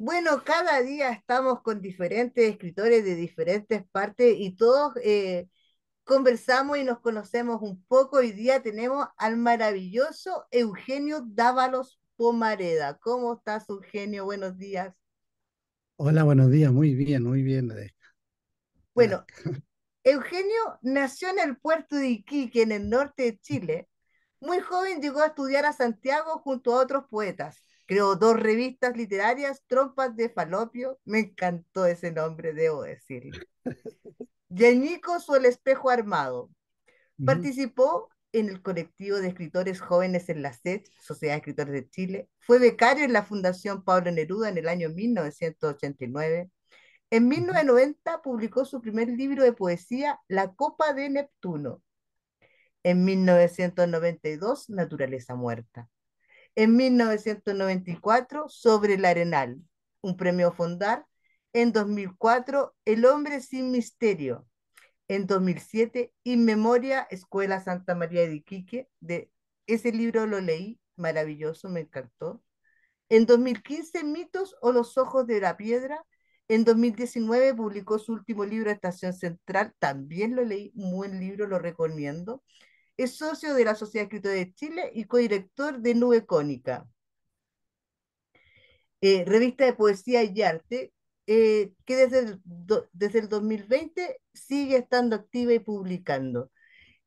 Bueno, cada día estamos con diferentes escritores de diferentes partes y todos eh, conversamos y nos conocemos un poco. Hoy día tenemos al maravilloso Eugenio Dávalos Pomareda. ¿Cómo estás, Eugenio? Buenos días. Hola, buenos días. Muy bien, muy bien. Bueno, Eugenio nació en el puerto de Iquique, en el norte de Chile. Muy joven llegó a estudiar a Santiago junto a otros poetas Creó dos revistas literarias, Trompas de Falopio. Me encantó ese nombre, debo decirlo. Yañicos o el espejo armado. Participó en el colectivo de escritores jóvenes en la SED, Sociedad de Escritores de Chile. Fue becario en la Fundación Pablo Neruda en el año 1989. En 1990 publicó su primer libro de poesía, La Copa de Neptuno. En 1992, Naturaleza Muerta. En 1994, Sobre el Arenal, un premio Fondar. En 2004, El Hombre sin Misterio. En 2007, In Memoria, Escuela Santa María de Iquique. De, ese libro lo leí, maravilloso, me encantó. En 2015, Mitos o los Ojos de la Piedra. En 2019 publicó su último libro, Estación Central. También lo leí, un buen libro, lo recomiendo es socio de la Sociedad Escritora de Chile y codirector de Nube Cónica. Eh, revista de Poesía y Arte, eh, que desde el, desde el 2020 sigue estando activa y publicando.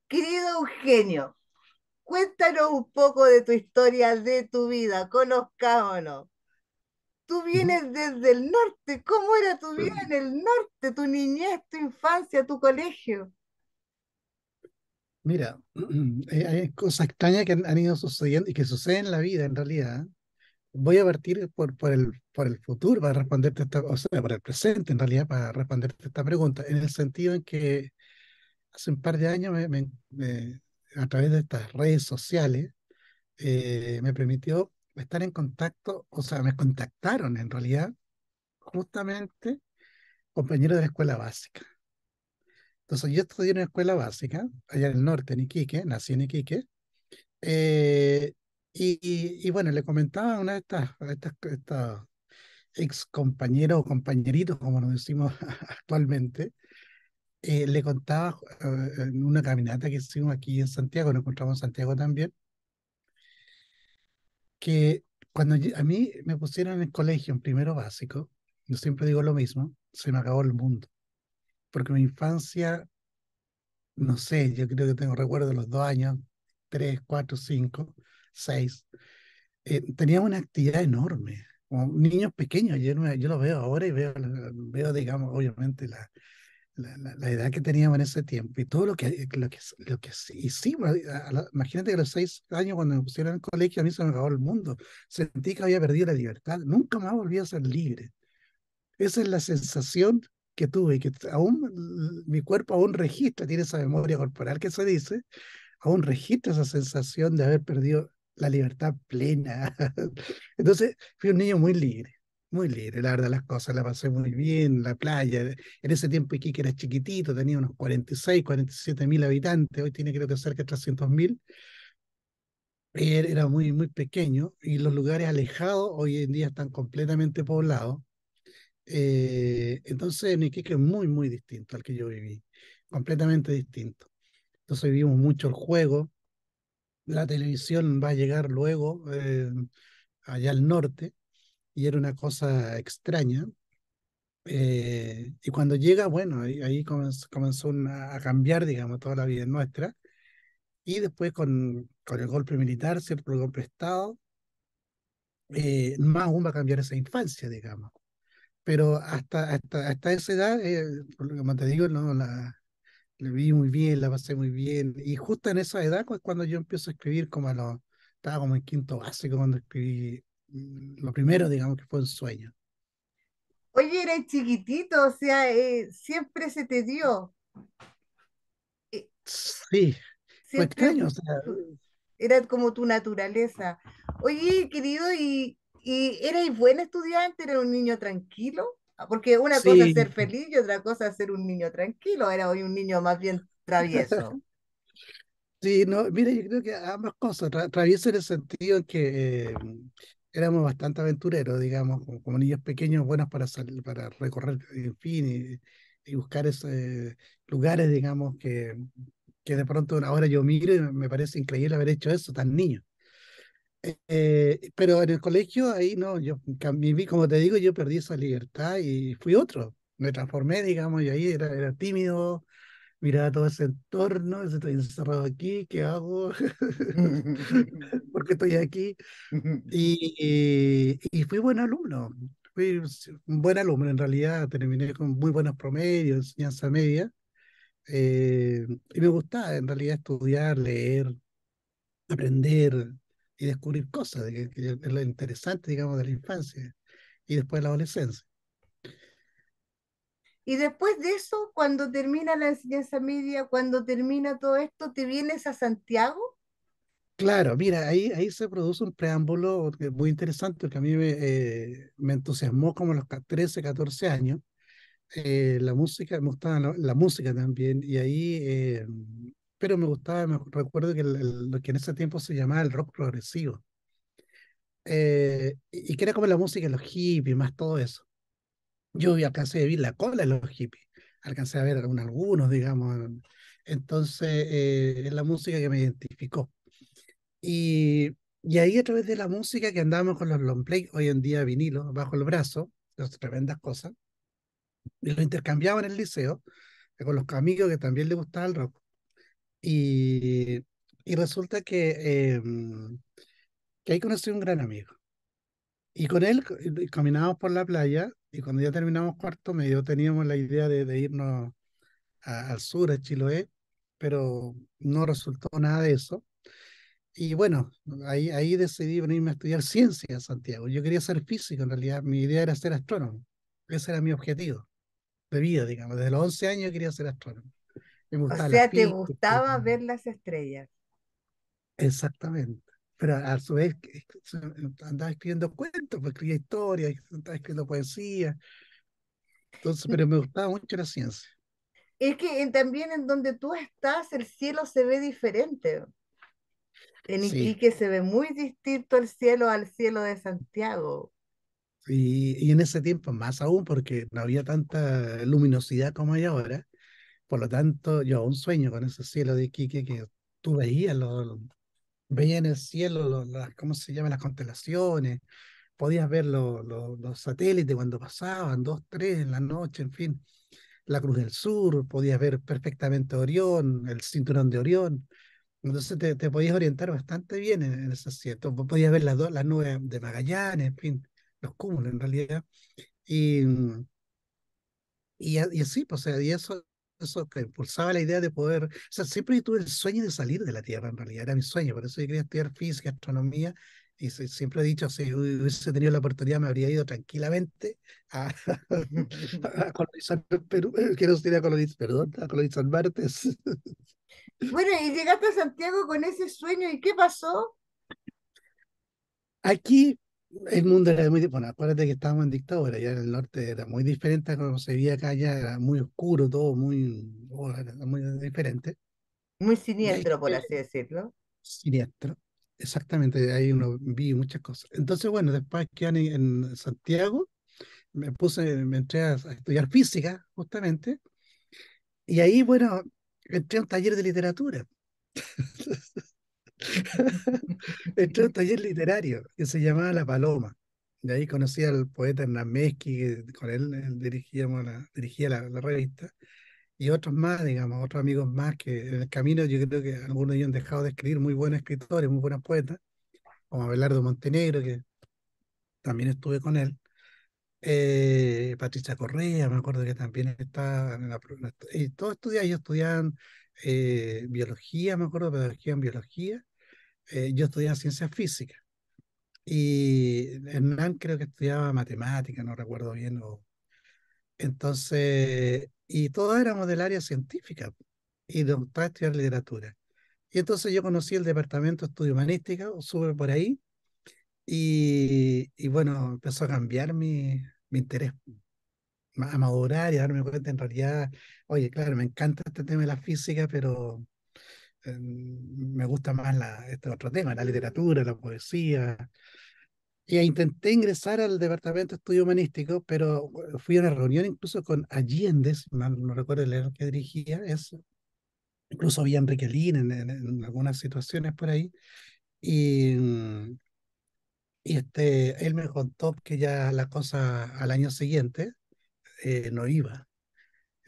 Querido Eugenio, cuéntanos un poco de tu historia, de tu vida, conozcámonos. Tú vienes desde el norte, ¿cómo era tu vida en el norte, tu niñez, tu infancia, tu colegio? Mira, eh, hay cosas extrañas que han ido sucediendo y que suceden en la vida en realidad. Voy a partir por, el, por el futuro para responderte esta, o sea, por el presente en realidad para responderte esta pregunta, en el sentido en que hace un par de años a través de estas redes sociales eh, me permitió estar en contacto, o sea, me contactaron en realidad justamente compañeros de la escuela básica. Entonces, yo estudié en una escuela básica, allá en el norte, en Iquique, nací en Iquique. Eh, y, bueno, le comentaba a una de estas, estas, estas ex compañeros o compañeritos, como nos decimos actualmente, eh, le contaba eh, en una caminata que hicimos aquí en Santiago, nos encontramos en Santiago también, que cuando a mí me pusieron en el colegio en primero básico, yo siempre digo lo mismo, se me acabó el mundo porque mi infancia, no sé, yo creo que tengo recuerdo de los dos años, tres, cuatro, cinco, seis, eh, tenía una actividad enorme, como niños pequeños, yo, yo lo veo ahora y veo, veo digamos, obviamente la, la, edad que teníamos en ese tiempo y todo lo que, eh, lo que, lo que hicimos. Eh, imagínate que a los seis años cuando me pusieron en colegio a mí se me acabó el mundo. Sentí que había perdido la libertad. Nunca más volví a ser libre. Esa es la sensación que tuve, que aún mi cuerpo aún registra, tiene esa memoria corporal que se dice, aún registra esa sensación de haber perdido la libertad plena. Entonces, fui un niño muy libre, muy libre, la verdad, las cosas, la pasé muy bien, la playa. Eh, en ese tiempo Iquique era chiquitito, tenía unos 46, 47 mil habitantes, hoy tiene creo que cerca de 300 mil. Era muy, muy pequeño y los lugares alejados hoy en día están completamente poblados. Eh, entonces, en Iquique es muy, muy distinto al que yo viví, completamente distinto. Entonces vivimos mucho el juego, la televisión va a llegar luego eh, allá al norte y era una cosa extraña. Eh, y cuando llega, bueno, ahí, comenzó, a cambiar, digamos, toda la vida nuestra. Y después con, con el golpe militar, siempre el golpe de Estado, más aún va a cambiar esa infancia, digamos pero hasta, hasta, hasta esa edad, eh, como te digo, no, la, viví vi muy bien, la pasé muy bien. Y justo en esa edad fue cuando yo empiezo a escribir, como estaba como en quinto básico cuando escribí mm, lo primero, digamos, que fue un sueño. Oye, eres chiquitito, o sea, eh, siempre se te dio. Eh, sí, fue extraño. era como tu naturaleza. Oye, querido, y ¿Y eres buen estudiante? era un niño tranquilo? Ah, porque una cosa es ser feliz y otra cosa es ser un niño tranquilo. Era hoy un niño más bien travieso. Sí, no, mira, yo creo que ambas cosas. travieso en el sentido que eh, éramos bastante aventureros, digamos, como, niños pequeños, buenos para, salir, para recorrer, en fin, y, buscar esos lugares, digamos, que, que de pronto ahora yo miro y me parece increíble haber hecho eso tan niño. Eh, pero en el colegio ahí no, yo viví como te digo, yo perdí esa libertad y fui otro, me transformé, digamos, y ahí era, era tímido, miraba todo ese entorno, estoy encerrado aquí, ¿qué hago? ¿Por qué estoy aquí? Y, y, fui buen alumno, fui un buen alumno en realidad, terminé con muy buenos promedios, enseñanza media, eh, y me gustaba en realidad estudiar, leer, aprender, y descubrir cosas, que, que es lo interesante, digamos, de la infancia y después de la adolescencia. Y después de eso, cuando termina la enseñanza media, cuando termina todo esto, ¿te vienes a Santiago? Claro, mira, ahí, ahí se produce un preámbulo muy interesante que a mí me, eh, me entusiasmó como a los 13, 14 años. Eh, la música, me gustaba la, música también, y ahí eh, pero me gustaba, me recuerdo que, en ese tiempo se llamaba el rock progresivo. Eh, y, que era como la música de los hippies, más todo eso. Yo alcancé a vivir la cola de los hippies, alcancé a ver algunos, algunos digamos. Entonces, eh, es la música que me identificó. Y, y, ahí a través de la música que andábamos con los long play, hoy en día vinilo, bajo el brazo, las tremendas cosas, y lo intercambiaba en el liceo, eh, con los amigos que también le gustaba el rock. Y, resulta que, em, que ahí conocí un gran amigo. Y con él caminábamos por la playa y cuando ya terminamos cuarto medio teníamos la idea de, irnos al sur, a Chiloé, pero no resultó nada de eso. Y bueno, ahí, ahí decidí venirme a estudiar ciencia a Santiago. Yo quería ser físico en realidad, mi idea era ser astrónomo. Ese era mi objetivo de vida, digamos. Desde los 11 años quería ser astrónomo o sea, te gustaba ver las estrellas. Exactamente. Pero a su vez andaba escribiendo cuentos, pues escribía historias, estaba escribiendo poesía. Entonces, pero me gustaba mucho la ciencia. Es que eh, también en donde tú estás, el cielo se ve diferente. En Iquique se ve muy distinto el cielo al cielo de Santiago. y en ese tiempo más aún, porque no había tanta luminosidad como hay ahora. Por lo tanto, yo un sueño con ese cielo de Iquique que tú veías, lo, veías en el cielo, las, ¿cómo se llaman? Las constelaciones, podías ver los satélites cuando pasaban, dos, tres en la noche, en fin, la Cruz del Sur, podías ver perfectamente Orión, el cinturón de Orión. Entonces te, te podías orientar bastante bien en, ese cielo. Podías ver las, las nubes de Magallanes, en fin, los cúmulos en realidad. Y, mm, y, y así, pues, y eso eso que impulsaba la idea de poder, o sea, siempre tuve el sueño de salir de la Tierra en realidad, era mi sueño, por eso yo quería estudiar física, astronomía, y siempre he dicho, si hubiese tenido la oportunidad me habría ido tranquilamente a, a colonizar Perú, quiero decir a perdón, a colonizar Marte. Bueno, y llegaste a Santiago con ese sueño, ¿y qué pasó? Aquí el mundo era muy. Bueno, acuérdate que estábamos en dictadura, ya en el norte era muy diferente a como se veía acá, allá, era muy oscuro, todo muy. Oh, muy diferente. Muy siniestro, por así decirlo. Siniestro, exactamente, ahí uno vi muchas cosas. Entonces, bueno, después que en, en Santiago, me puse, me entré a, a estudiar física, justamente, y ahí, bueno, entré a un taller de literatura. Entré a un taller literario que se llamaba La Paloma. De ahí conocí al poeta Hernán Mesqui con él, eh, dirigíamos dirigía la, revista, y otros más, digamos, otros amigos más que en el camino yo creo que algunos de ellos han dejado de escribir muy buenos escritores, muy buenos poetas, como Abelardo Montenegro, que también estuve con él. Eh, Patricia Correa, me acuerdo que también estaba en la, y todos estudiaban, ellos estudiaban eh, biología, me acuerdo, pedagogía en biología, eh, yo estudiaba ciencias físicas y Hernán creo que estudiaba matemática, no recuerdo bien. O... Entonces, y todos éramos del área científica y nos gustaba estudiar literatura. Y entonces yo conocí el departamento de estudio humanística, sube por ahí, y, y, bueno, empezó a cambiar mi, mi interés, a madurar y a darme cuenta en realidad, oye, claro, me encanta este tema de la física, pero me gusta más la, este otro tema, la literatura, la poesía. Y intenté ingresar al Departamento de Estudio Humanístico, pero fui a una reunión incluso con Allende, no recuerdo el que dirigía, es, incluso había Enrique Lin en, algunas situaciones por ahí. Y, mm, y este, él me contó que ya la cosa al año siguiente eh, no iba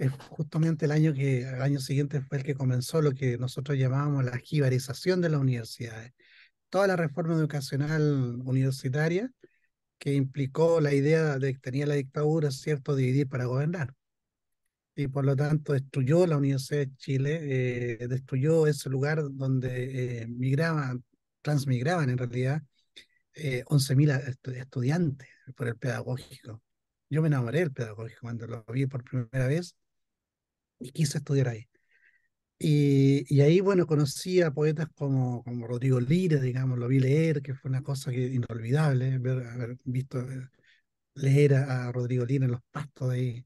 justamente el año que, año siguiente fue el que comenzó lo que nosotros llamábamos la jibarización de las universidades. Toda la reforma educacional universitaria que implicó la idea de que tenía la dictadura, ¿cierto?, dividir para gobernar. Y por lo tanto destruyó la Universidad de Chile, eh, destruyó ese lugar donde eh, migraban, transmigraban en realidad eh, 11.000 estudiantes por el pedagógico. Yo me enamoré del pedagógico cuando lo vi por primera vez y quise estudiar ahí. Y, y, ahí, bueno, conocí a poetas como, como Rodrigo Lira, digamos, lo vi leer, que fue una cosa que, inolvidable, haber visto eh, leer a, Rodrigo Lira en los pastos ahí,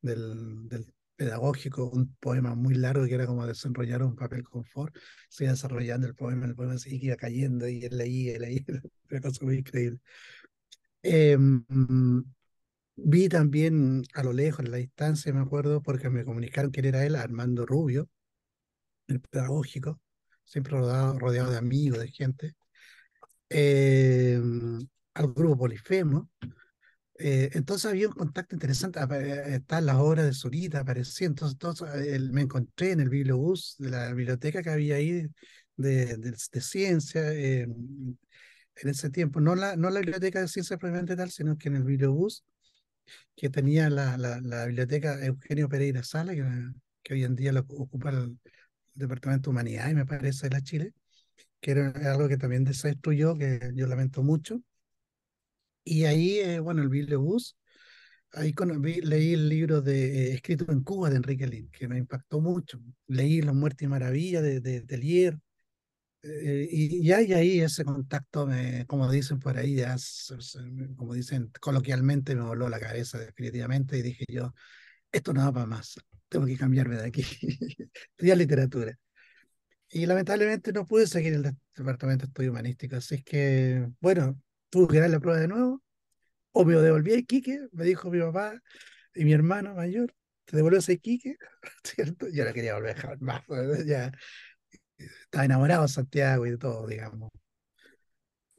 del, del, pedagógico, un poema muy largo que era como desenrollar un papel confort, se desarrollando el poema, el poema seguía cayendo y él leía, él leía, una cosa muy increíble. Em, Vi también a lo lejos, en la distancia, me acuerdo, porque me comunicaron que era él, Armando Rubio, el pedagógico, siempre rodeado, rodeado de amigos, de gente. Em, al grupo Polifemo. Eh, entonces había un contacto interesante. Eh, están las obras de Zurita, aparecía. Entonces, entonces eh, me encontré en el bibliobús de la biblioteca que había ahí de, ciencia. Em, en ese tiempo, no la, no la biblioteca de ciencia tal, sino que en el bibliobús que tenía la, la, la, biblioteca Eugenio Pereira Sala, que, que hoy en día lo ocupa el Departamento de Humanidades, me parece, de la Chile, que era algo que también desestruyó, que yo lamento mucho. Y ahí, eh, bueno, el bibliobús, ahí con, leí el libro de, eh, escrito en Cuba de Enrique Lin, que me impactó mucho. Leí La Muerte y Maravilla de, de, eh, y, y, ahí ese contacto, me, eh, como dicen por ahí, ya, como dicen coloquialmente, me voló la cabeza definitivamente y dije yo, esto no va para más, tengo que cambiarme de aquí, estudiar literatura. Y lamentablemente no pude seguir el departamento de estudio humanístico, así que, bueno, tuve que dar la prueba de nuevo, o me devolví a Iquique, me dijo mi papá y mi hermano mayor, te devuelves a Iquique, ¿cierto? Yo no quería volver a más, ya estaba enamorado Santiago y de todo, digamos.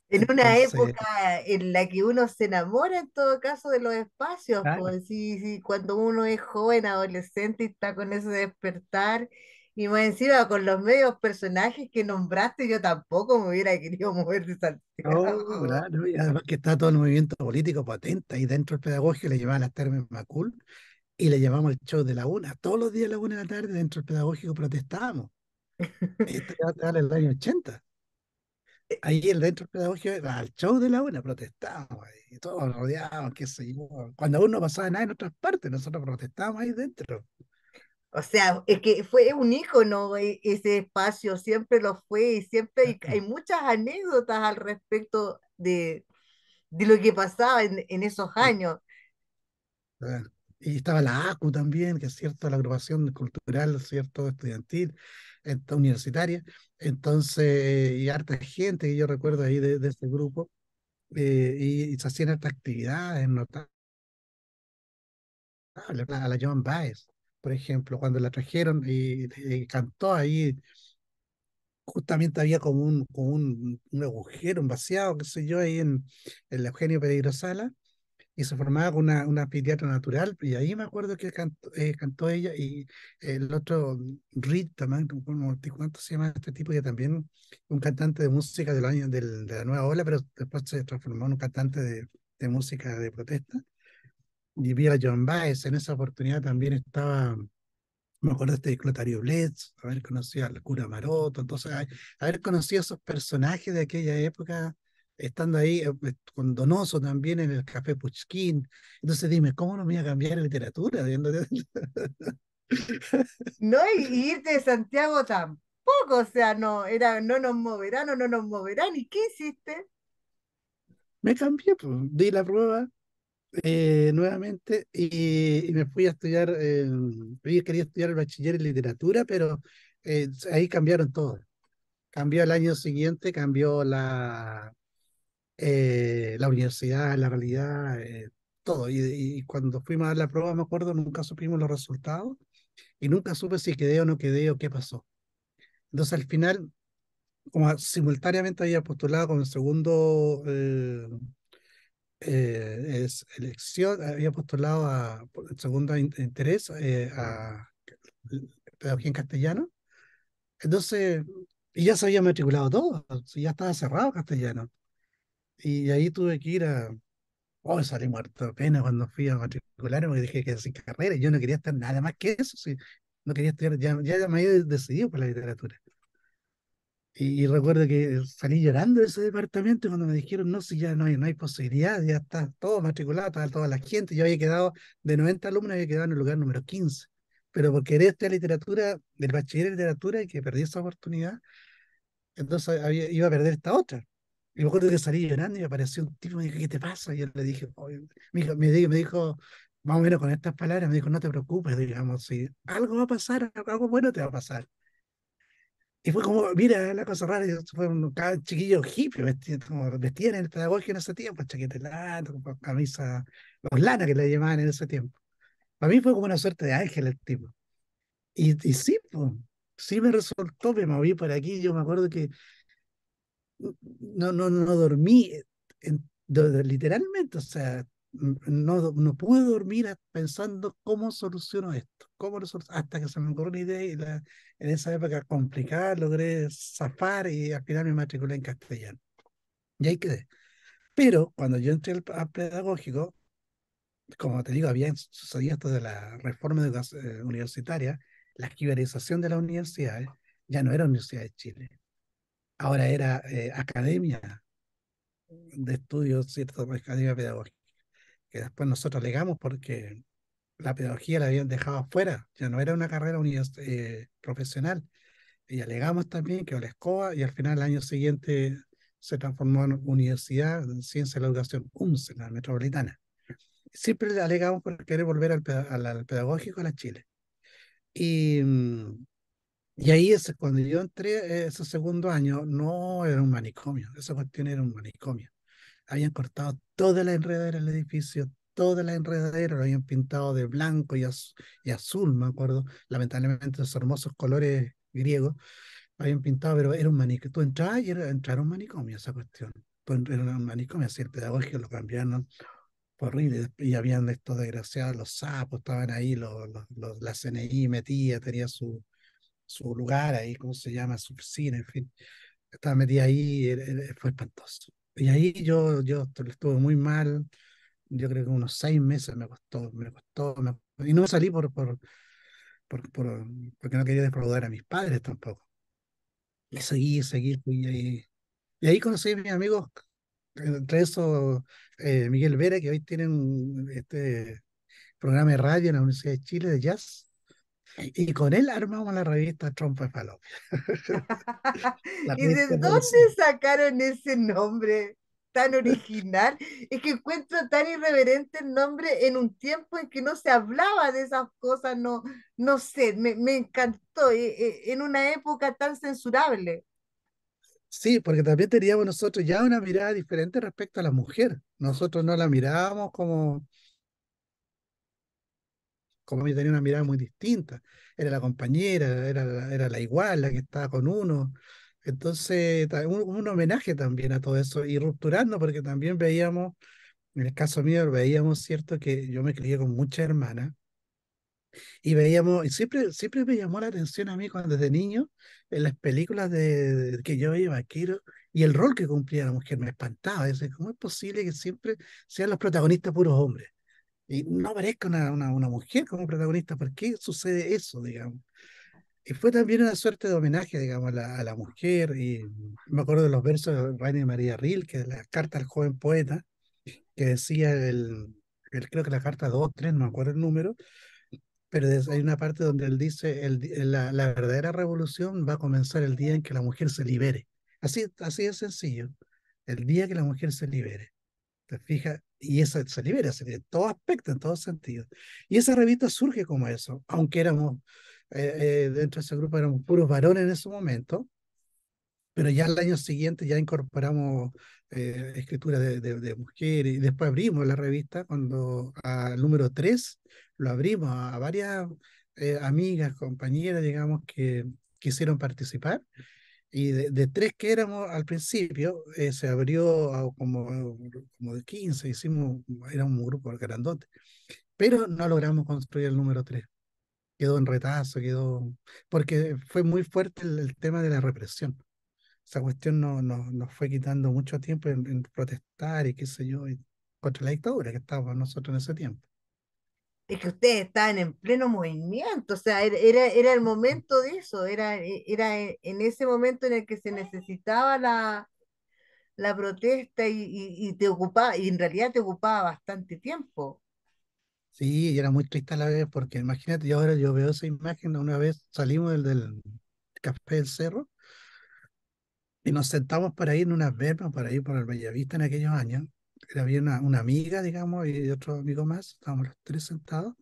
En una época en la que uno se enamora en todo caso de los espacios, pues, sí, sí, cuando uno es joven, adolescente y está con ese despertar, y más encima con los medios personajes que nombraste, yo tampoco me hubiera querido mover de Santiago. claro, y además que está todo el movimiento político potente, y dentro del pedagógico le llamaban a termas Macul, y le llamamos el show de la una, todos los días a la una de la tarde dentro del pedagógico protestábamos este en el año 80. Ahí el dentro del pedagógico, al show de la una, protestaba, y todos rodeados, qué sé yo. Cuando aún no pasaba nada en otras partes, nosotros protestábamos ahí dentro. O sea, es que fue un ícono e-, ese espacio, siempre lo fue, y siempre hay, muchas anécdotas al respecto de, de lo que pasaba en, esos años y estaba la ACU también, que es cierto, la agrupación cultural, cierto, estudiantil, universitaria, entonces, y harta gente que yo recuerdo ahí de, ese grupo, eh, y, se hacían estas actividades notables, a la Joan Baez, por ejemplo, cuando la trajeron y, cantó ahí, justamente había como un, un, agujero, un vaciado, qué sé yo, ahí en, el Eugenio Pedro Sala, y se formaba una, una, pediatra natural, y ahí me acuerdo que eh, cantó, ella y el otro Reed también, ¿cuánto se llama este tipo? que también un cantante de música del año, del, de la nueva ola, pero después se transformó en un cantante de, de música de protesta. Y vi a John Baez, en esa oportunidad también estaba, me acuerdo este Clotario Blitz, haber conocido al cura Maroto, entonces haber conocido a esos personajes de aquella época estando ahí eh, pues, con Donoso también en el Café Puchkin. Entonces dime, ¿cómo no me voy a cambiar literatura? no, y, irte de Santiago tampoco, o sea, no, era no nos moverán o no nos moverán. ¿Y qué hiciste? Me cambié, pues, di la prueba eh, nuevamente y, me fui a estudiar, eh, quería estudiar el bachiller en literatura, pero eh, ahí cambiaron todo cambió el año siguiente, cambió la, eh, la universidad, la realidad, eh, todo. Y, cuando fuimos a dar la prueba, me acuerdo, nunca supimos los resultados y nunca supe si quedé o no quedé o qué pasó. Entonces al final, como simultáneamente había postulado con el segundo eh, es elección, había postulado a el segundo interés a pedagogía en castellano. Entonces, y ya se había matriculado todo, ya estaba cerrado castellano. Y ahí tuve que ir a. Oh, salí muerto de pena cuando fui a matricularme porque dije que sin carrera. Yo no quería estar nada más que eso. No quería estudiar. Ya, ya me había decidido por la literatura. Y, recuerdo que salí llorando de ese departamento cuando me dijeron, no, si ya no hay, no hay posibilidad, ya está todo matriculado, toda la gente. Yo había quedado, de 90 alumnos, había quedado en el lugar número 15. Pero porque querer esta literatura, del bachiller de literatura, y que perdí esa oportunidad, entonces iba a perder esta otra. Y me acuerdo que salí llorando y me apareció un tipo y me dijo, ¿qué te pasa? Y yo le dije, me, dijo, me dijo, más o menos con estas palabras, me dijo, no te preocupes, digamos, si algo va a pasar, algo bueno te va a pasar. Y fue como, mira, la cosa rara, fue un chiquillo hippie, vestido, en el pedagogio en ese tiempo, lana, camisa, los lanas que le llamaban en ese tiempo. Para mí fue como una suerte de ángel el tipo. Y, y sí, pues, sí me resultó, me moví por aquí, yo me acuerdo que no, no, no dormí, eh, literalmente, o sea, no, no pude dormir pensando cómo soluciono esto, cómo hasta que se me ocurrió una idea y en esa época complicada logré zafar y al mi me en castellano. Y ahí quedé. Pero cuando yo entré al, pedagógico, como te digo, había sucedido esto de la reforma eh, universitaria, la esquivarización de las universidades, ya no era Universidad de Chile, ahora era eh, academia mm. de estudios, ¿cierto? Pues, academia pedagógica, que después nosotros alegamos porque la pedagogía la habían dejado afuera, ya no era una carrera eh, profesional. Y alegamos también que la escoba y al final el año siguiente se transformó en Universidad de Ciencia de la Educación UNCE, la metropolitana. Siempre alegamos por querer volver al, pedagógico a la Chile. Y mm, y ahí cuando yo entré, eh, ese segundo año, no era un manicomio, esa cuestión era un manicomio. Habían cortado toda la enredadera del edificio, toda la enredadera, lo habían pintado de blanco y, azul, me acuerdo, lamentablemente esos hermosos colores griegos, lo habían pintado, pero era un manicomio. Tú entrabas y era, entrar un manicomio esa cuestión. Tú era un manicomio, así el pedagógico lo cambiaron horrible. Y habían estos desgraciados, los sapos, estaban ahí, los, los la CNI metía, tenía su, su lugar ahí, ¿cómo se llama? Su oficina, en fin. Estaba metida ahí, fue espantoso. Y ahí yo, yo estuve muy mal, yo creo que unos seis meses me costó, me costó, y no salí por, por, por, porque no quería defraudar a mis padres tampoco. Y seguí, seguí, Y ahí conocí a mis amigos, entre esos eh, Miguel Vera, que hoy tienen este programa de radio en la Universidad de Chile de jazz, y con él armamos la revista Trompa y Falopia. ¿Y de dónde sacaron ese nombre tan original? es que encuentro tan irreverente el nombre en un tiempo en que no se hablaba de esas cosas, no, no sé, me, me encantó, eh, eh, en una época tan censurable. Sí, porque también teníamos nosotros ya una mirada diferente respecto a la mujer. Nosotros no la mirábamos como, como yo tenía una mirada muy distinta. Era la compañera, era, era la igual, la que estaba con uno. Entonces, un, homenaje también a todo eso y rupturando, porque también veíamos, en el caso mío, veíamos, ¿cierto?, que yo me crié con mucha hermana y veíamos, y siempre, siempre me llamó la atención a mí cuando desde niño, en las películas de, que yo veía vaquero y el rol que cumplía la mujer me espantaba. Dice, ¿cómo es posible que siempre sean los protagonistas puros hombres? y no aparezca una, una, mujer como protagonista. ¿Por qué sucede eso, digamos? Y fue también una suerte de homenaje, digamos, a la, mujer. Y me acuerdo de los versos de Rainer María que es la carta al joven poeta, que decía, el, creo que la carta 2, 3, no me acuerdo el número, pero hay una parte donde él dice, el, la, la, verdadera revolución va a comenzar el día en que la mujer se libere. Así, así de sencillo, el día que la mujer se libere. ¿Te Y eso se libera, se libera en todo aspecto, en todo sentido. Y esa revista surge como eso, aunque éramos, eh, eh, dentro de ese grupo éramos puros varones en ese momento, pero ya al año siguiente ya incorporamos eh, escritura de, de, mujeres y después abrimos la revista cuando al número 3 lo abrimos a, varias eh, amigas, compañeras, digamos, que quisieron participar y de, tres que éramos al principio, eh, se abrió como, como de 15, hicimos, era un grupo grandote, pero no logramos construir el número tres. Quedó en retazo, quedó, porque fue muy fuerte el, tema de la represión. Esa cuestión nos no, nos fue quitando mucho tiempo en, protestar y qué sé yo, contra la dictadura que estábamos nosotros en ese tiempo es que ustedes estaban en pleno movimiento, o sea, era, era el momento de eso, era, e, era e, en ese momento en el que se necesitaba la, la protesta y, y, te ocupaba, y en realidad te ocupaba bastante tiempo. Sí, y era muy triste a la vez, porque imagínate, yo ahora yo veo esa imagen, una vez salimos del, del Café del Cerro y nos sentamos para ir en unas vermas, para ir por el Bellavista en aquellos años, había una, amiga, digamos, y otro amigo más, estábamos los tres sentados,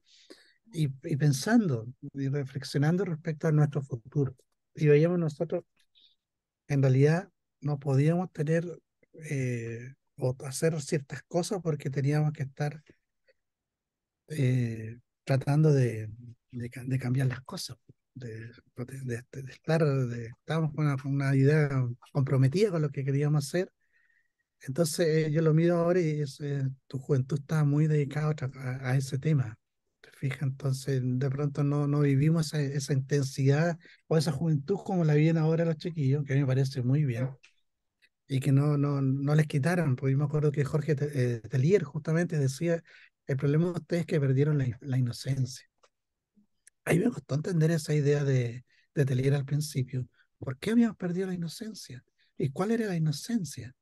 y, pensando y reflexionando respecto a nuestro futuro. Y veíamos nosotros, en realidad, no podíamos tener eh, o hacer ciertas cosas porque teníamos que estar eh, tratando de, de, cambiar las cosas. De, de estar, estábamos con una idea comprometida con lo que queríamos hacer entonces yo lo miro ahora y eh, tu juventud está muy dedicada a, ese tema. ¿Te Entonces de pronto no, no vivimos esa, intensidad o esa juventud como la viven ahora los chiquillos, que a mí me parece muy bien. Y que no, no, no les quitaran, porque yo me acuerdo que Jorge eh, Telier justamente decía, el problema de ustedes es que perdieron la, la inocencia. Ahí me costó entender esa idea de, de Telier al principio. ¿Por qué habíamos perdido la inocencia? ¿Y cuál era la inocencia?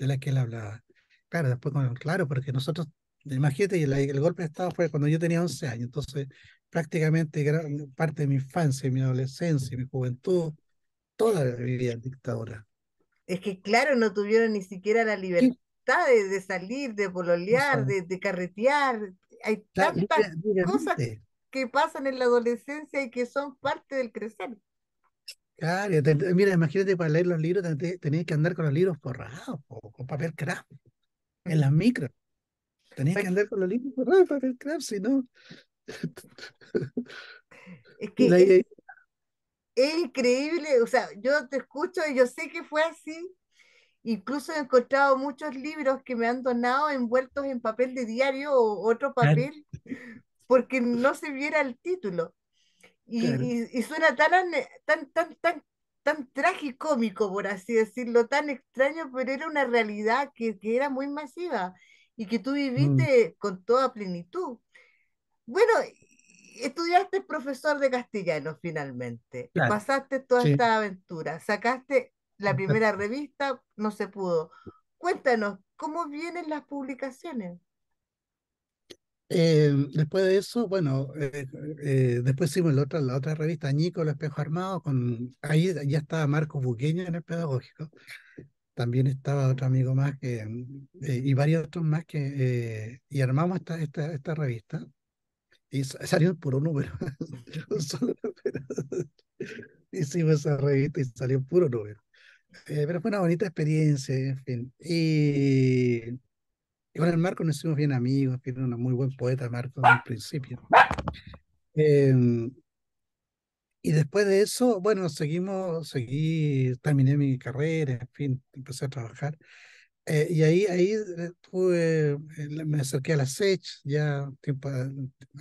de la que él hablaba. Claro, después, claro, porque nosotros, imagínate, el, el golpe de Estado fue cuando yo tenía 11 años, entonces prácticamente gran parte de mi infancia, mi adolescencia, mi juventud, toda vivía en dictadura. Es que claro, no tuvieron ni siquiera la libertad de, salir, de pololear, de, de carretear. Hay tantas cosas que pasan en la adolescencia y que son parte del crecer. Claro, mira, imagínate para leer los libros tenías que andar con los libros forrados o con papel craft en las micros. Tenías que andar con los libros forrados papel craft, si no. Es que es, increíble, o sea, yo te escucho y yo sé que fue así. Incluso he encontrado muchos libros que me han donado envueltos en papel de diario o otro papel porque no se viera el título. Y, suena tan, tan, tan, tan, tan tragicómico, por así decirlo, tan extraño, pero era una realidad que, que era muy masiva y que tú mm. viviste con toda plenitud. Bueno, estudiaste profesor de castellano finalmente, pasaste toda esta aventura, sacaste la primera revista, no se pudo. Cuéntanos, ¿cómo vienen las publicaciones? Em, después de eso, bueno, eh, eh, después hicimos la otra, la otra revista Añico, El Espejo Armado, con, ahí ya estaba Marcos Buqueño en el pedagógico, también estaba otro amigo más que, mm, eh, y varios otros más que, y armamos esta, esta, revista, y salió el puro número, hicimos esa revista y salió puro número. pero fue una bonita experiencia, en fin. Y y con el Marco nos hicimos bien amigos, era un muy buen poeta Marco en principio. Em, y después de eso, bueno, seguimos, seguí, terminé mi carrera, en fin, empecé a trabajar. Eh, y ahí, ahí eh, tuve, eh, me acerqué a la SECH, ya tiempo,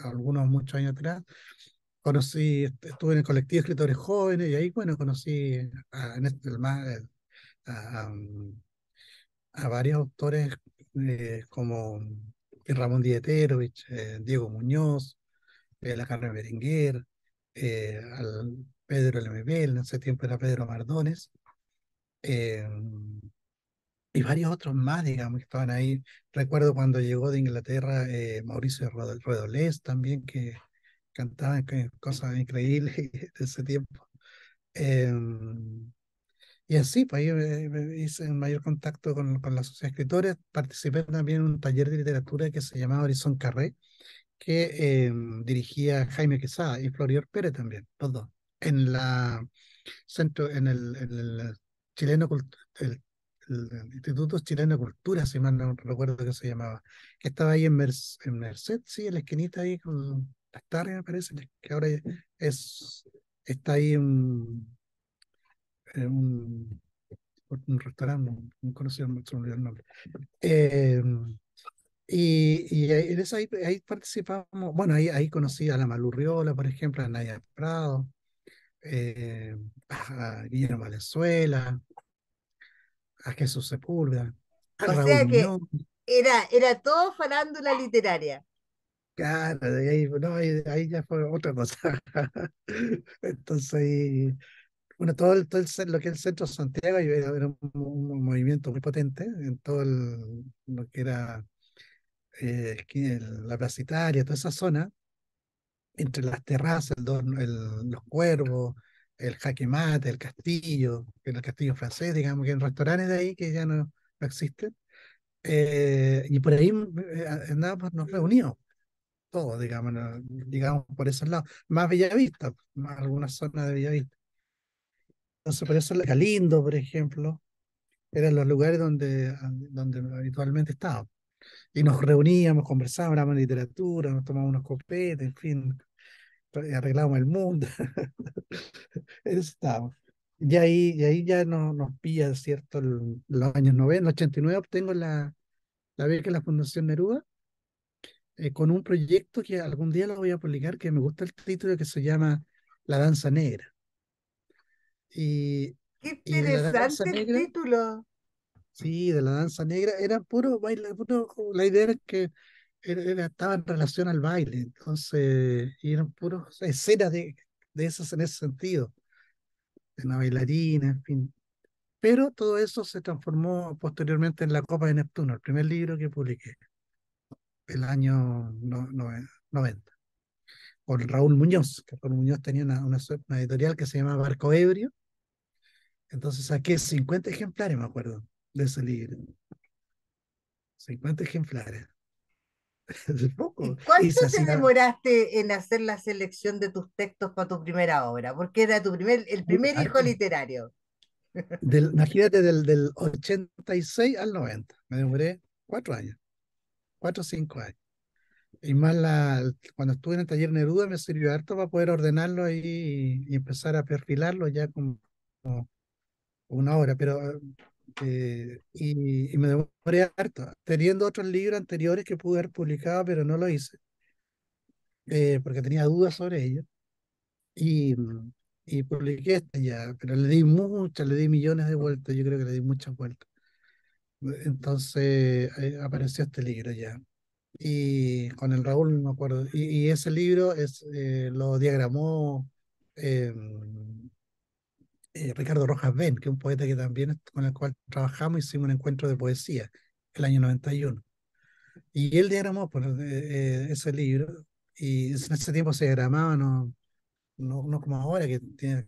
algunos muchos años atrás. Conocí, estuve en el colectivo de escritores jóvenes y ahí, bueno, conocí a, este, mm, a varios autores eh, como eh, Ramón Dieterovich, eh, Diego Muñoz, la Carmen Berenguer, al Pedro Lemebel, en ese tiempo era Pedro Mardones, y varios otros más, digamos, que estaban ahí. Recuerdo cuando llegó de Inglaterra Mauricio Rodolés también, que cantaba cosas increíbles de ese tiempo. Em, y así, pues ahí me hice en mayor contacto con, con la sociedad Participé también en un taller de literatura que se llamaba Horizon Carré, que em, dirigía Jaime Quesada y Florior Pérez también, los dos, en la centro, en el, el chileno el, Instituto Chileno de Cultura, si mal no recuerdo que se llamaba, que estaba ahí en, Merced, en sí, en la esquinita ahí con las tardes, me parece, que ahora es, está ahí un eh, un, restaurante, un conocido, no el nombre. Eh, y, y eso ahí, ahí, participamos, bueno, ahí, ahí conocí a la Malurriola, por ejemplo, a Naya Prado, eh, a Guillermo Valenzuela, a Jesús Sepúlveda. A o sea que era, era todo farándula literaria. Claro, ahí, no, ya fue otra cosa. Entonces, bueno, todo, todo lo que es el centro de Santiago era, era un, movimiento muy potente en todo el, lo que era eh, la placitaria, toda esa zona, entre las terrazas, los cuervos, el jaque el castillo, el castillo francés, digamos, que en restaurantes de ahí que ya no, existen. Eh, y por ahí eh, andábamos, nos reunimos. todos, digamos, digamos por esos lados. Más Bellavista, más alguna zona de Bellavista por eso Calindo, por ejemplo, eran los lugares donde, donde habitualmente estábamos. Y nos reuníamos, conversábamos, hablábamos de literatura, nos tomábamos unos copetes, en fin, eh, arreglábamos el mundo. eso estábamos. Y ahí, y ahí ya no, nos pilla, ¿cierto? los años 90, 89 obtengo la, la beca de la Fundación Neruda eh, con un proyecto que algún día lo voy a publicar, que me gusta el título, que se llama La Danza Negra. Y, Qué interesante el título. Sí, de la danza negra, era puro baile, puro, la idea era que estaba en relación al baile, entonces, eran puras escenas de, esas en ese sentido, de una bailarina, en fin. Pero todo eso se transformó posteriormente en La Copa de Neptuno, el primer libro que publiqué, el año no, 90 con Raúl Muñoz, que Raúl Muñoz tenía una, editorial que se llamaba Barco Ebrio. Entonces saqué 50 ejemplares, me acuerdo, de ese libro. 50 ejemplares. ¿Cuánto te demoraste en hacer la selección de tus textos para tu primera obra? Porque era tu primer, el primer hijo literario. imagínate, del, del 86 al 90. Me demoré cuatro años. Cuatro o cinco años. Y más la, cuando estuve en el taller Neruda me sirvió harto para poder ordenarlo ahí y, empezar a perfilarlo ya como, una hora, pero eh, y, me demoré harto, teniendo otros libros anteriores que pude haber publicado, pero no lo hice, eh, porque tenía dudas sobre ellos. Y, y publiqué este ya, pero le di muchas, le di millones de vueltas, yo creo que le di muchas vueltas. Entonces eh, apareció este libro ya y con el Raúl, no me acuerdo. Y, ese libro es, eh, lo diagramó eh, eh, Ricardo Rojas Ben, que es un poeta que también con el cual trabajamos, hicimos un encuentro de poesía el año 91. Y él diagramó pues, ese libro, y en ese tiempo se diagramaba, no, no, como ahora que tiene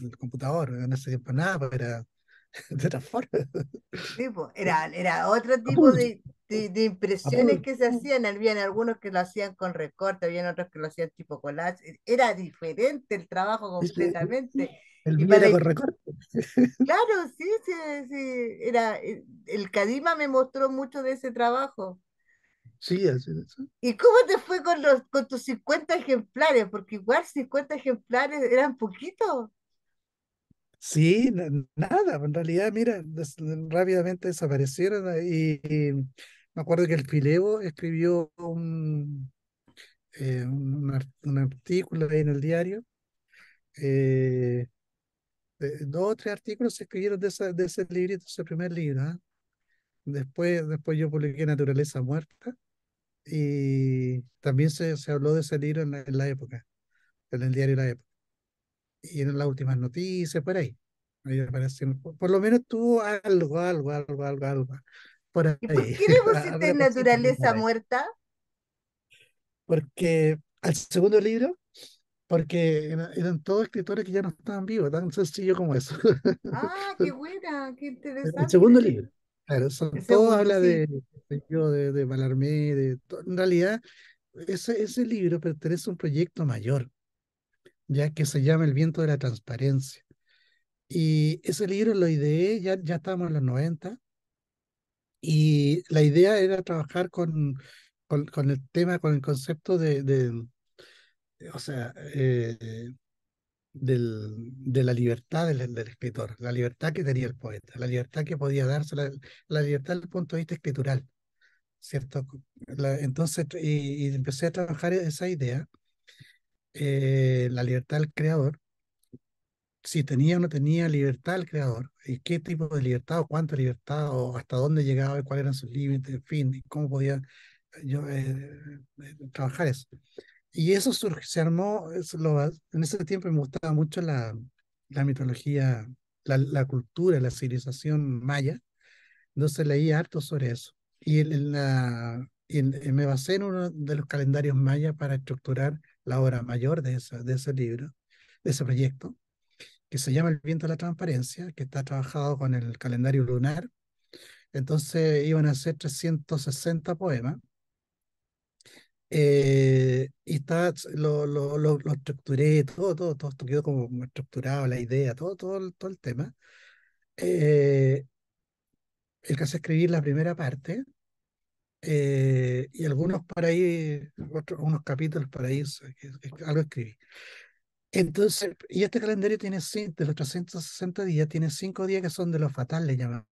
el computador, en ese tiempo nada, pero pues, era de otra forma. Pues, era, era otro tipo de, de, impresiones que se hacían, había algunos que lo hacían con recorte, había otros que lo hacían tipo collage, e, era diferente el trabajo completamente. El mío con recorte. Claro, sí, sí, sí, Era, e, el Kadima me mostró mucho de ese trabajo. Sí, así es. ¿Y cómo te fue con, los, con tus 50 ejemplares? Porque igual 50 ejemplares eran poquitos. Sí, nada, en realidad, mira, rápidamente desaparecieron y me acuerdo que el Filebo escribió un, eh, un, artículo ahí en el diario. Eh, eh, dos o tres artículos se escribieron de, esa, de ese librito, ese primer libro. ¿ah? Después, después yo publiqué Naturaleza Muerta y también se, se habló de ese libro en la, época, en el diario La Época. Y en las últimas noticias, por ahí. por, por, lo menos tuvo algo, algo, algo, algo, algo por qué ¿Y por qué le pusiste naturaleza muerta? Porque al segundo libro, porque eran, todos escritores que ya no estaban vivos, tan sencillo como eso. Ah, qué buena, qué interesante. El segundo libro, claro, son, todo habla de, de, de, de, en realidad ese, ese libro pertenece a un proyecto mayor, ya que se llama El viento de la transparencia. Y ese libro lo ideé, ya, ya estábamos en los 90, y la idea era trabajar con, con, el tema, con el concepto de, o sea, eh, del, de la libertad del, escritor, la libertad que tenía el poeta, la libertad que podía darse, la, libertad desde el punto de vista escritural, ¿cierto? entonces, y, empecé a trabajar esa idea, eh, la libertad del creador, si tenía o no tenía libertad el creador, y qué tipo de libertad o cuánta libertad o hasta dónde llegaba y cuáles eran sus límites, en fin, cómo podía yo eh, eh, trabajar eso. Y eso se armó, en ese tiempo me gustaba mucho la, la mitología, la, cultura, la civilización maya, entonces leía harto sobre eso. Y, en la, eh, me basé en uno de los calendarios mayas para estructurar la obra mayor de, de ese libro, de ese proyecto se llama El viento de la transparencia, que está trabajado con el calendario lunar. Entonces iban a ser 360 poemas. Eh, y está, lo, lo, lo, estructuré, todo, todo, todo, quedó como estructurado, la idea, todo, todo, todo el tema. el que hace escribir la primera parte eh, y algunos para ahí, otros, unos capítulos para ahí, algo escribí. Entonces, y este calendario tiene de los 360 días, tiene cinco días que son de los fatales, le llaman.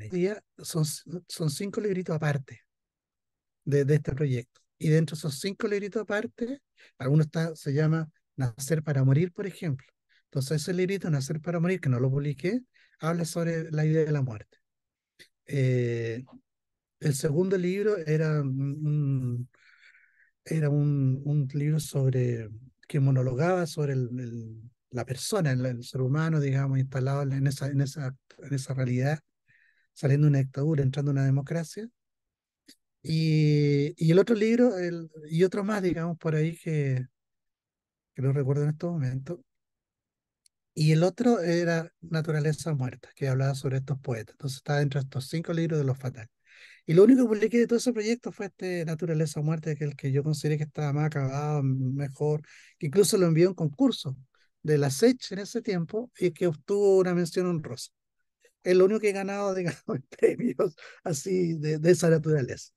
Este son, son cinco libritos aparte de, de este proyecto. Y dentro de esos cinco libritos aparte, alguno está, se llama Nacer para Morir, por ejemplo. Entonces, ese librito, Nacer para Morir, que no lo publiqué, habla sobre la idea de la muerte. Eh, el segundo libro era un, era un, un libro sobre que monologaba sobre el, la persona, el, el, ser humano, digamos, instalado en esa, en, esa, en esa realidad, saliendo de una dictadura, entrando en una democracia. Y, y el otro libro, el, y otro más, digamos, por ahí que, que no recuerdo en estos momentos. Y el otro era Naturaleza Muerta, que hablaba sobre estos poetas. Entonces estaba entre estos cinco libros de los fatales. Y lo único que publiqué de todo ese proyecto fue este Naturaleza o Muerte, que el que yo consideré que estaba más acabado, mejor. que Incluso lo envió a un concurso de la SECH en ese tiempo y que obtuvo una mención honrosa. Es lo único que he ganado, digamos, premios así de, de esa naturaleza.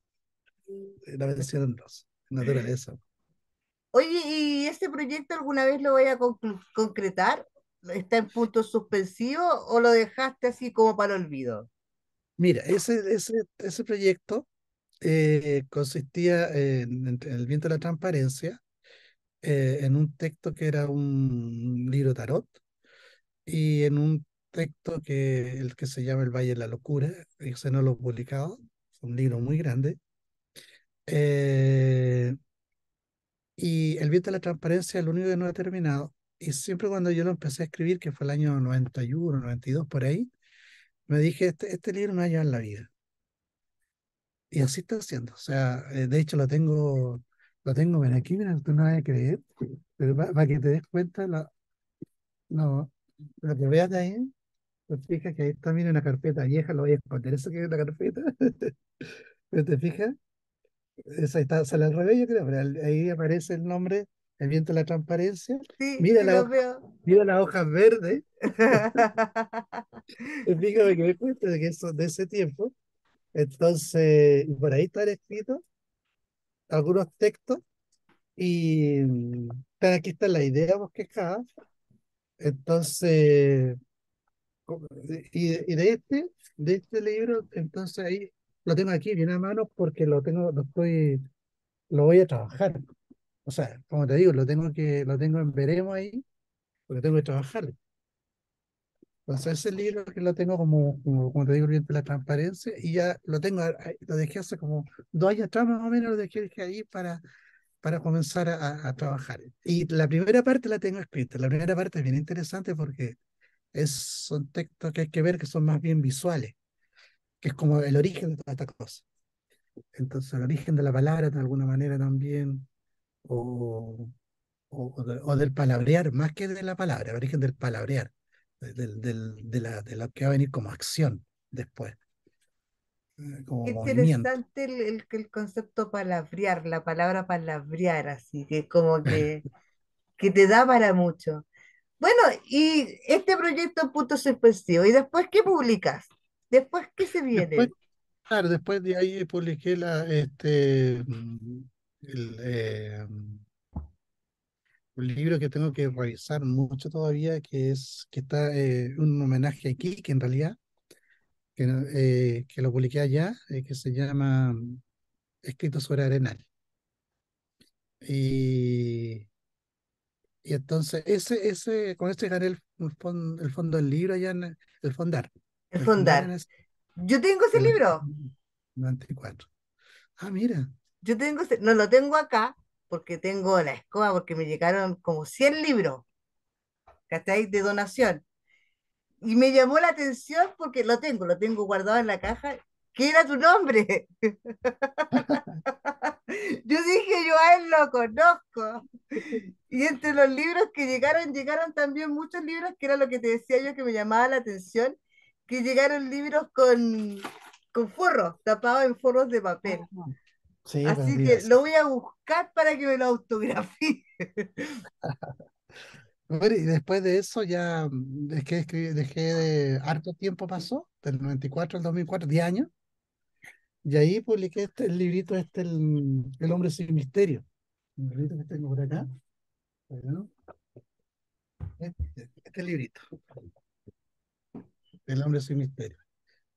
Eh, la mención honrosa, naturaleza. Oye, ¿y este proyecto alguna vez lo voy a concretar? ¿Está en punto suspensivo o lo dejaste así como para el olvido? Mira, ese, ese, proyecto eh, consistía en, El viento de la transparencia, eh, en un texto que era un libro tarot y en un texto que, el que se llama El Valle de la Locura, se no lo he publicado, es un libro muy grande. Eh, y El viento de la transparencia es lo único que no ha terminado. Y siempre cuando yo lo empecé a escribir, que fue el año 91, 92, por ahí, me dije, este, este libro no va a llevar la vida. Y así está haciendo. O sea, eh, de hecho lo tengo, lo tengo ven aquí, mira, tú no vas a creer, pero para, que te des cuenta, lo, no, lo que veas ahí, te fijas que ahí también una carpeta vieja, lo voy a esconder, eso que es la carpeta. pero te fijas, esa está, sale al revés, yo creo, ahí aparece el nombre el viento de la transparencia. Sí, mira, la, las hojas verdes. Fíjame que me cuenta de eso de ese tiempo. Entonces, por ahí están escritos algunos textos y aquí está la idea bosquejada. Entonces, y, de este, de este libro, entonces ahí lo tengo aquí bien a mano porque lo tengo, lo estoy, lo voy a trabajar. O sea, como te digo, lo tengo que, lo tengo en veremos ahí, porque tengo que trabajar. Entonces ese libro que lo tengo como, como, te digo, de la transparencia, y ya lo tengo, lo dejé hace como dos años atrás más o menos, lo dejé, ahí para, para comenzar a, trabajar. Y la primera parte la tengo escrita. La primera parte es bien interesante porque es, son textos que hay que ver que son más bien visuales, que es como el origen de toda esta cosa. Entonces, el origen de la palabra de alguna manera también, o, o, del palabrear, más que de la palabra, origen del palabrear, del, del, de, la, de lo que va a venir como acción después. Eh, interesante el, el, concepto palabrear, la palabra palabrear, así que como que, que te da para mucho. Bueno, y este proyecto Punto Suspensivo, ¿y después qué publicas? ¿Después qué se viene? Después, claro, después de ahí publiqué la, este, mm, el, eh, un libro que tengo que revisar mucho todavía, que es que está eh, un homenaje aquí, que en realidad, que, eh, que lo publiqué allá, que se llama mm, Escrito sobre Arenal. Y, y entonces, ese, ese, con este gané el, el fondo del libro allá el Fondar. El Fondar. Yo tengo ese libro. 94. Ah, mira. Yo tengo, este, no lo tengo acá porque tengo la escoba, porque me llegaron como 100 libros, ¿cachai? De donación. Y me llamó la atención porque lo tengo, lo tengo guardado en la caja, ¿Qué era tu nombre. yo dije, yo a él lo conozco. Y entre los libros que llegaron, llegaron también muchos libros, que era lo que te decía yo que me llamaba la atención, que llegaron libros con, con forros, tapados en forros de papel. Así que lo voy a buscar para que me lo autografíe. y después de eso ya mm, dejé de dejé Harto tiempo pasó, del 94 al 2004, 10 años. Y ahí publiqué este, librito este, el, hombre sin misterio. El librito que tengo por acá. Este, este librito. El hombre sin misterio.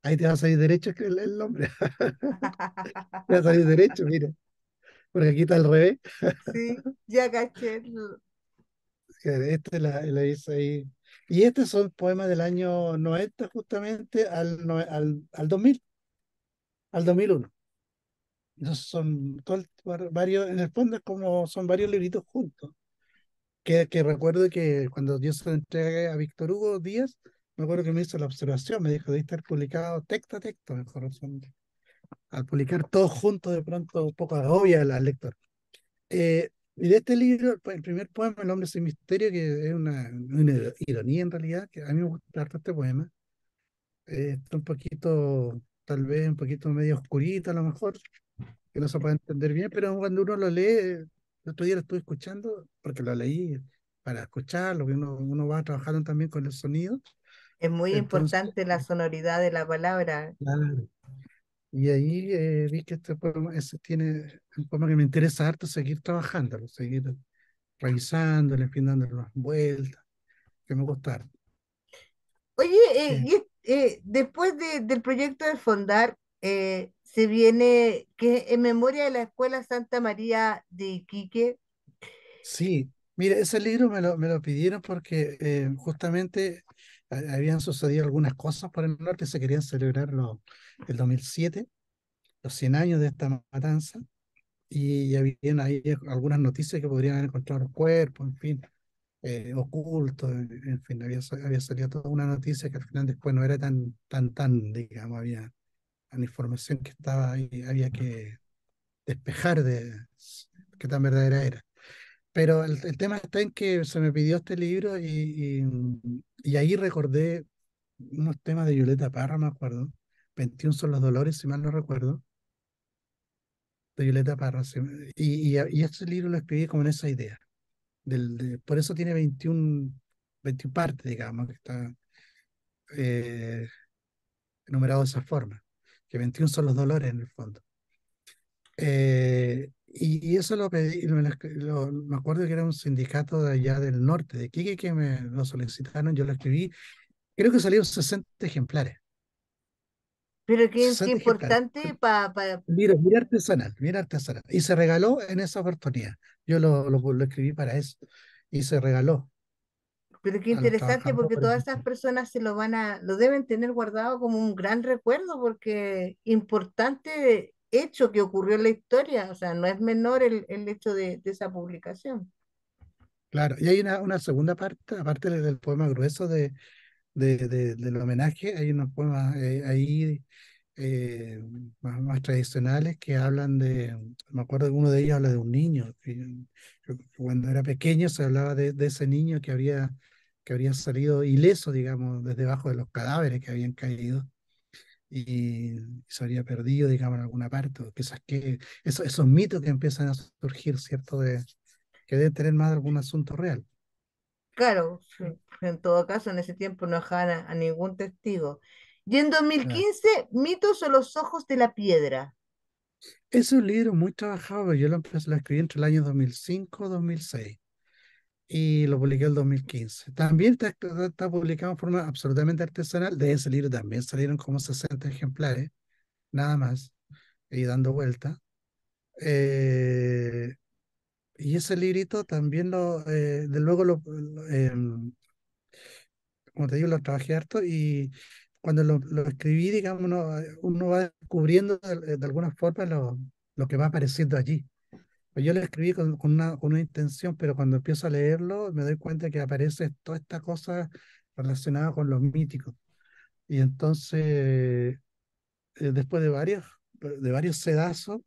Ahí te va a salir derecho que el nombre. te va a salir derecho, mira. Porque aquí está al revés. sí, ya caché. Este la, la hice ahí. Y estos son poemas del año 90 justamente al, al, al 2000, al 2001. Entonces son varios, en el fondo como son varios libritos juntos. Que, que recuerdo que cuando yo se a Víctor Hugo Díaz, me acuerdo que me hizo la observación, me dijo, debe estar publicado texto a texto, mejor Al publicar todos juntos, de pronto un poco agobia al, lector. Eh, y de este libro, pues, el primer poema, El hombre sin misterio, que es una, una ironía en realidad, que a mí me gusta este poema. Eh, está un poquito, tal vez un poquito medio oscurito a lo mejor, que no se puede entender bien, pero cuando uno lo lee, el otro día lo estuve escuchando, porque lo leí para escucharlo que uno, uno va trabajando también con el sonido es muy importante la sonoridad de la palabra. Y ahí eh, vi que este poema ese tiene un poema que me interesa harto seguir trabajando, seguir revisándolo, en fin, dándole unas vueltas, que me gusta Oye, eh, eh, después del proyecto de Fondar, se viene que en memoria de la Escuela Santa María de Iquique. Sí, mira, ese libro me lo, me lo pidieron porque justamente habían sucedido algunas cosas por el norte, se querían celebrar los, el 2007, los 100 años de esta matanza, y, había habían ahí algunas noticias que podrían haber encontrado los cuerpos, en fin, eh, ocultos, en fin, había, salido toda una noticia que al final después no era tan, tan, tan, digamos, había la información que estaba ahí, había que despejar de qué tan verdadera era. Pero el, el, tema está en que se me pidió este libro y, y, mm, ahí recordé unos temas de Violeta Parra, me acuerdo. 21 son los dolores, si mal no recuerdo. De Violeta Parra. y, y, este libro lo escribí como en esa idea. Del, por eso tiene 21, 21 partes, digamos, que está eh, enumerado de esa forma. Que 21 son los dolores en el fondo. Eh, y eso lo pedí, me acuerdo que era un sindicato de allá del norte, de Quique, que me lo solicitaron, yo lo escribí. Creo que salieron 60 ejemplares. Pero que es importante para... Mira, mira artesanal, mira artesanal. Y se regaló en esa oportunidad. Yo lo, lo, escribí para eso. Y se regaló. Pero qué interesante porque todas esas personas se lo van a, lo deben tener guardado como un gran recuerdo porque importante hecho que ocurrió en la historia, o sea, no es menor el, hecho de, esa publicación. Claro, y hay una, segunda parte, aparte del poema grueso de, de, del homenaje, hay unos poemas eh, ahí eh, más, tradicionales que hablan de, me acuerdo que uno de ellos habla de un niño, cuando era pequeño se hablaba de, ese niño que había, que había salido ileso, digamos, desde debajo de los cadáveres que habían caído y se habría perdido, digamos, en alguna parte, que esos, mitos que empiezan a surgir, ¿cierto? De, que deben tener más de algún asunto real. Claro, en todo caso, en ese tiempo no dejaban a, ningún testigo. Y en 2015, Mitos o los ojos de la piedra. Es un libro muy trabajado, yo lo, empecé, lo escribí entre el año 2005 2006 y lo publiqué en el 2015. También está, publicado en forma absolutamente artesanal. De ese libro también salieron como 60 ejemplares, nada más, y dando vuelta. Eh, y ese librito también lo, eh, de luego lo, em, como te digo, lo trabajé harto y cuando lo, escribí, digamos, uno, eh, va descubriendo de, de alguna forma lo, lo que va apareciendo allí. Pues, yo lo escribí con, una, una intención, pero cuando empiezo a leerlo me doy cuenta que aparece toda esta cosa relacionada con los míticos. Y entonces, eh, después de varios, de varios sedazos,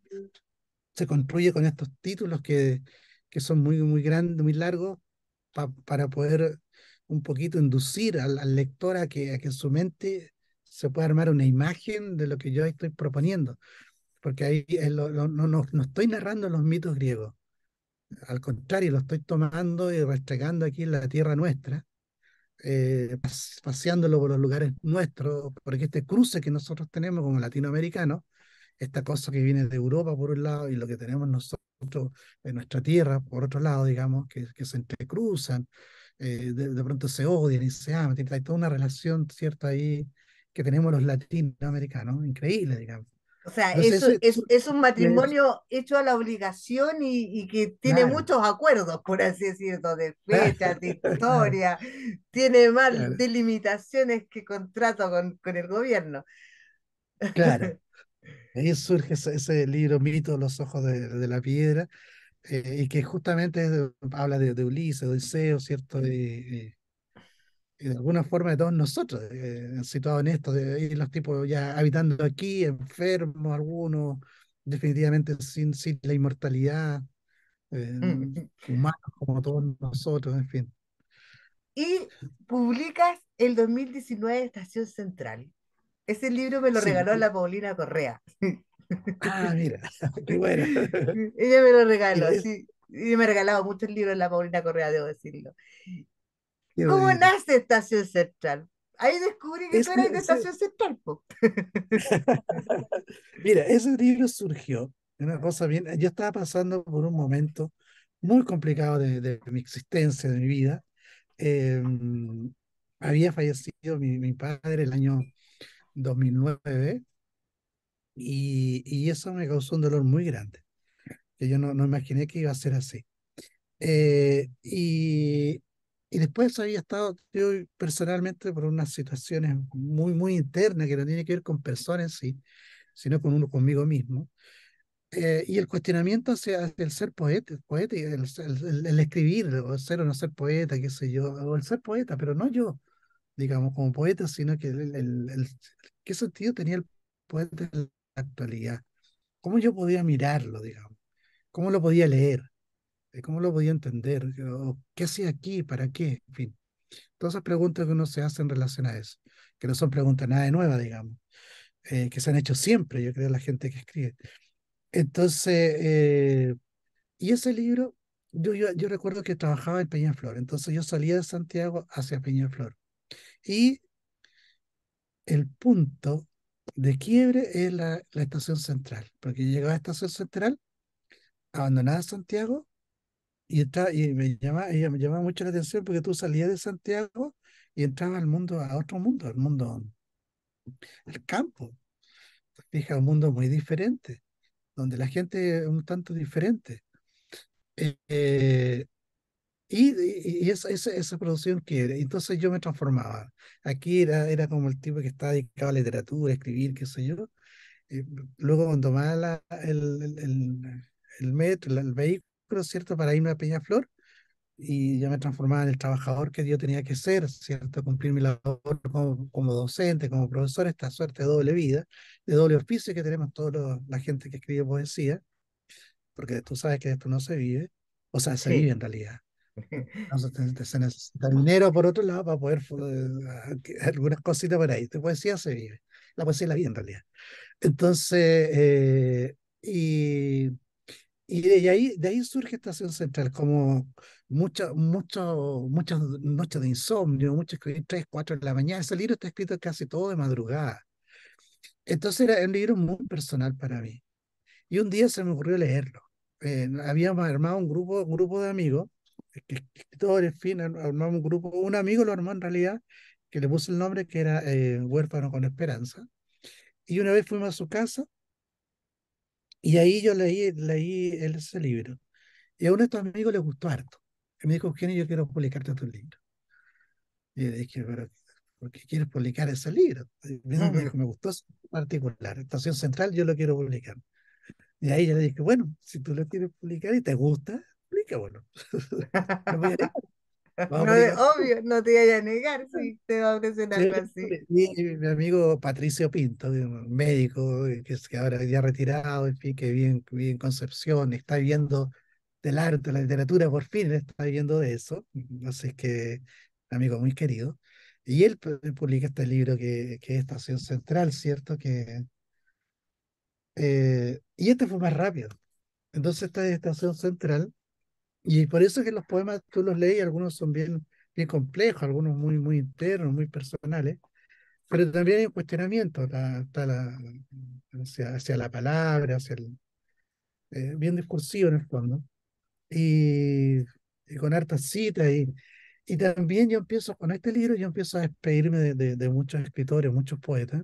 se construye con estos títulos que, que son muy, muy grandes, muy largos, para poder un poquito inducir al, al lector a que, a que en su mente se pueda armar una imagen de lo que yo estoy proponiendo porque ahí no, no, no, estoy narrando los mitos griegos. Al contrario, lo estoy tomando y restregando aquí en la tierra nuestra, eh, paseándolo por los lugares nuestros, porque este cruce que nosotros tenemos como latinoamericanos, esta cosa que viene de Europa por un lado y lo que tenemos nosotros en nuestra tierra por otro lado, digamos, que, se entrecruzan, eh, de, pronto se odian y se aman, hay toda una relación, ¿cierto? Ahí que tenemos los latinoamericanos, increíble, digamos. O sea, es, un matrimonio hecho a la obligación y, que tiene muchos acuerdos, por así decirlo, de fechas, de historia, tiene más delimitaciones que contrato con, con el gobierno. Claro. Ahí surge ese, libro Mito, los ojos de, la piedra, eh, y que justamente habla de, Ulises, de Odiseo, ¿cierto? de... Eh, eh, de alguna forma de todos nosotros, eh, situados en esto, de, los tipos ya habitando aquí, enfermos algunos, definitivamente sin, la inmortalidad, mm, em, mm. humanos como todos nosotros, en fin. Y publicas el 2019 Estación Central. Ese libro me lo regaló pues. la Paulina Correa. Ah, mira, qué bueno. Ella me lo regaló, sí. Y me ha regalado muchos libros la Paulina Correa, debo decirlo. ¿Cómo nace Estación Central? Ahí descubrí que tú eres de Estación Central. Mira, ese libro surgió, una cosa bien, yo estaba pasando por un momento muy complicado de, de mi existencia, de mi vida. Em, había fallecido mi, mi, padre el año 2009 y, y, eso me causó un dolor muy grande, que yo no, no imaginé que iba a ser así. Eh, y, y después había estado yo personalmente por unas situaciones muy, muy internas que no tienen que ver con personas sí, sino con uno conmigo mismo. Eh, y el cuestionamiento hacia, el ser poeta, el, el, escribir, o ser o no ser poeta, qué sé yo, o el ser poeta, pero no yo, digamos, como poeta, sino que qué sentido tenía el poeta en la actualidad, cómo yo podía mirarlo, digamos, cómo lo podía leer eh, ¿Cómo lo podía entender? ¿Qué hacía aquí? ¿Para qué? En fin, todas esas preguntas que uno se hace en relación a eso, que no son preguntas nada de nueva, digamos, eh, que se han hecho siempre, yo creo, la gente que escribe. Entonces, eh, y ese libro, yo, yo, yo, recuerdo que trabajaba en Peñaflor, entonces yo salía de Santiago hacia Peñaflor. Y el punto de quiebre es la, la estación central, porque yo llegaba a la estación central, abandonada Santiago y, y me, llama, ella me llama mucho la atención porque tú salías de Santiago y entrabas al mundo, a otro mundo, al mundo, al campo. Fija, un mundo muy diferente, donde la gente es un tanto diferente. Eh, eh, y, y esa, esa, producción que Entonces yo me transformaba. Aquí era, era como el tipo que estaba dedicado a literatura, a escribir, qué sé yo. Eh, luego cuando tomaba la, el, el, el, metro, el, vehículo, ¿cierto? Para irme a Peñaflor y ya me transformaba en el trabajador que yo tenía que ser, ¿cierto? Cumplir mi labor como, docente, como profesor, esta suerte de doble vida, de doble oficio que tenemos toda la gente que escribe poesía, porque tú sabes que esto no se vive, o sea, se vive en realidad. Entonces, se necesita dinero por otro lado para poder eh, algunas cositas para ahí. La poesía se vive, la poesía la vida en realidad. Entonces, eh, y y de ahí, de ahí surge Estación Central, como mucho, mucho, muchas noches de insomnio, muchas tres, cuatro de la mañana. Ese libro está escrito casi todo de madrugada. Entonces era un libro muy personal para mí. Y un día se me ocurrió leerlo. Eh, habíamos armado un grupo, un grupo de amigos, escritores, en fin, armamos un grupo. Un amigo lo armó en realidad, que le puso el nombre que era eh, Huérfano con Esperanza. Y una vez fuimos a su casa y ahí yo leí, leí ese libro. Y a uno de estos amigos le gustó harto. Y me dijo, Eugenio, yo quiero publicarte tu libro. Y le dije, pero ¿por qué quieres publicar ese libro? me, me, gustó ese particular, Estación Central, yo lo quiero publicar. Y ahí yo le dije, bueno, si tú lo quieres publicar y te gusta, bueno, no voy a no, obvio, no te voy a negar si te va a ofrecer algo así. Mi, amigo Patricio Pinto, médico eh, que, que, ahora ya retirado, que vive en, Concepción, está viendo del arte, la literatura, por fin está viendo de eso. Mm, así que, amigo muy querido. Y él publica este libro que, que es Estación Central, ¿cierto? Que, eh, y este fue más rápido. Entonces, esta Estación Central y por eso es que los poemas tú los lees, algunos son bien, bien complejos, algunos muy, muy internos, muy personales, pero también hay un cuestionamiento la, la, hacia, la palabra, hacia el, eh, bien discursivo en el fondo, y, con hartas citas. Y, y también yo empiezo, con este libro, yo empiezo a despedirme de muchos escritores, muchos poetas,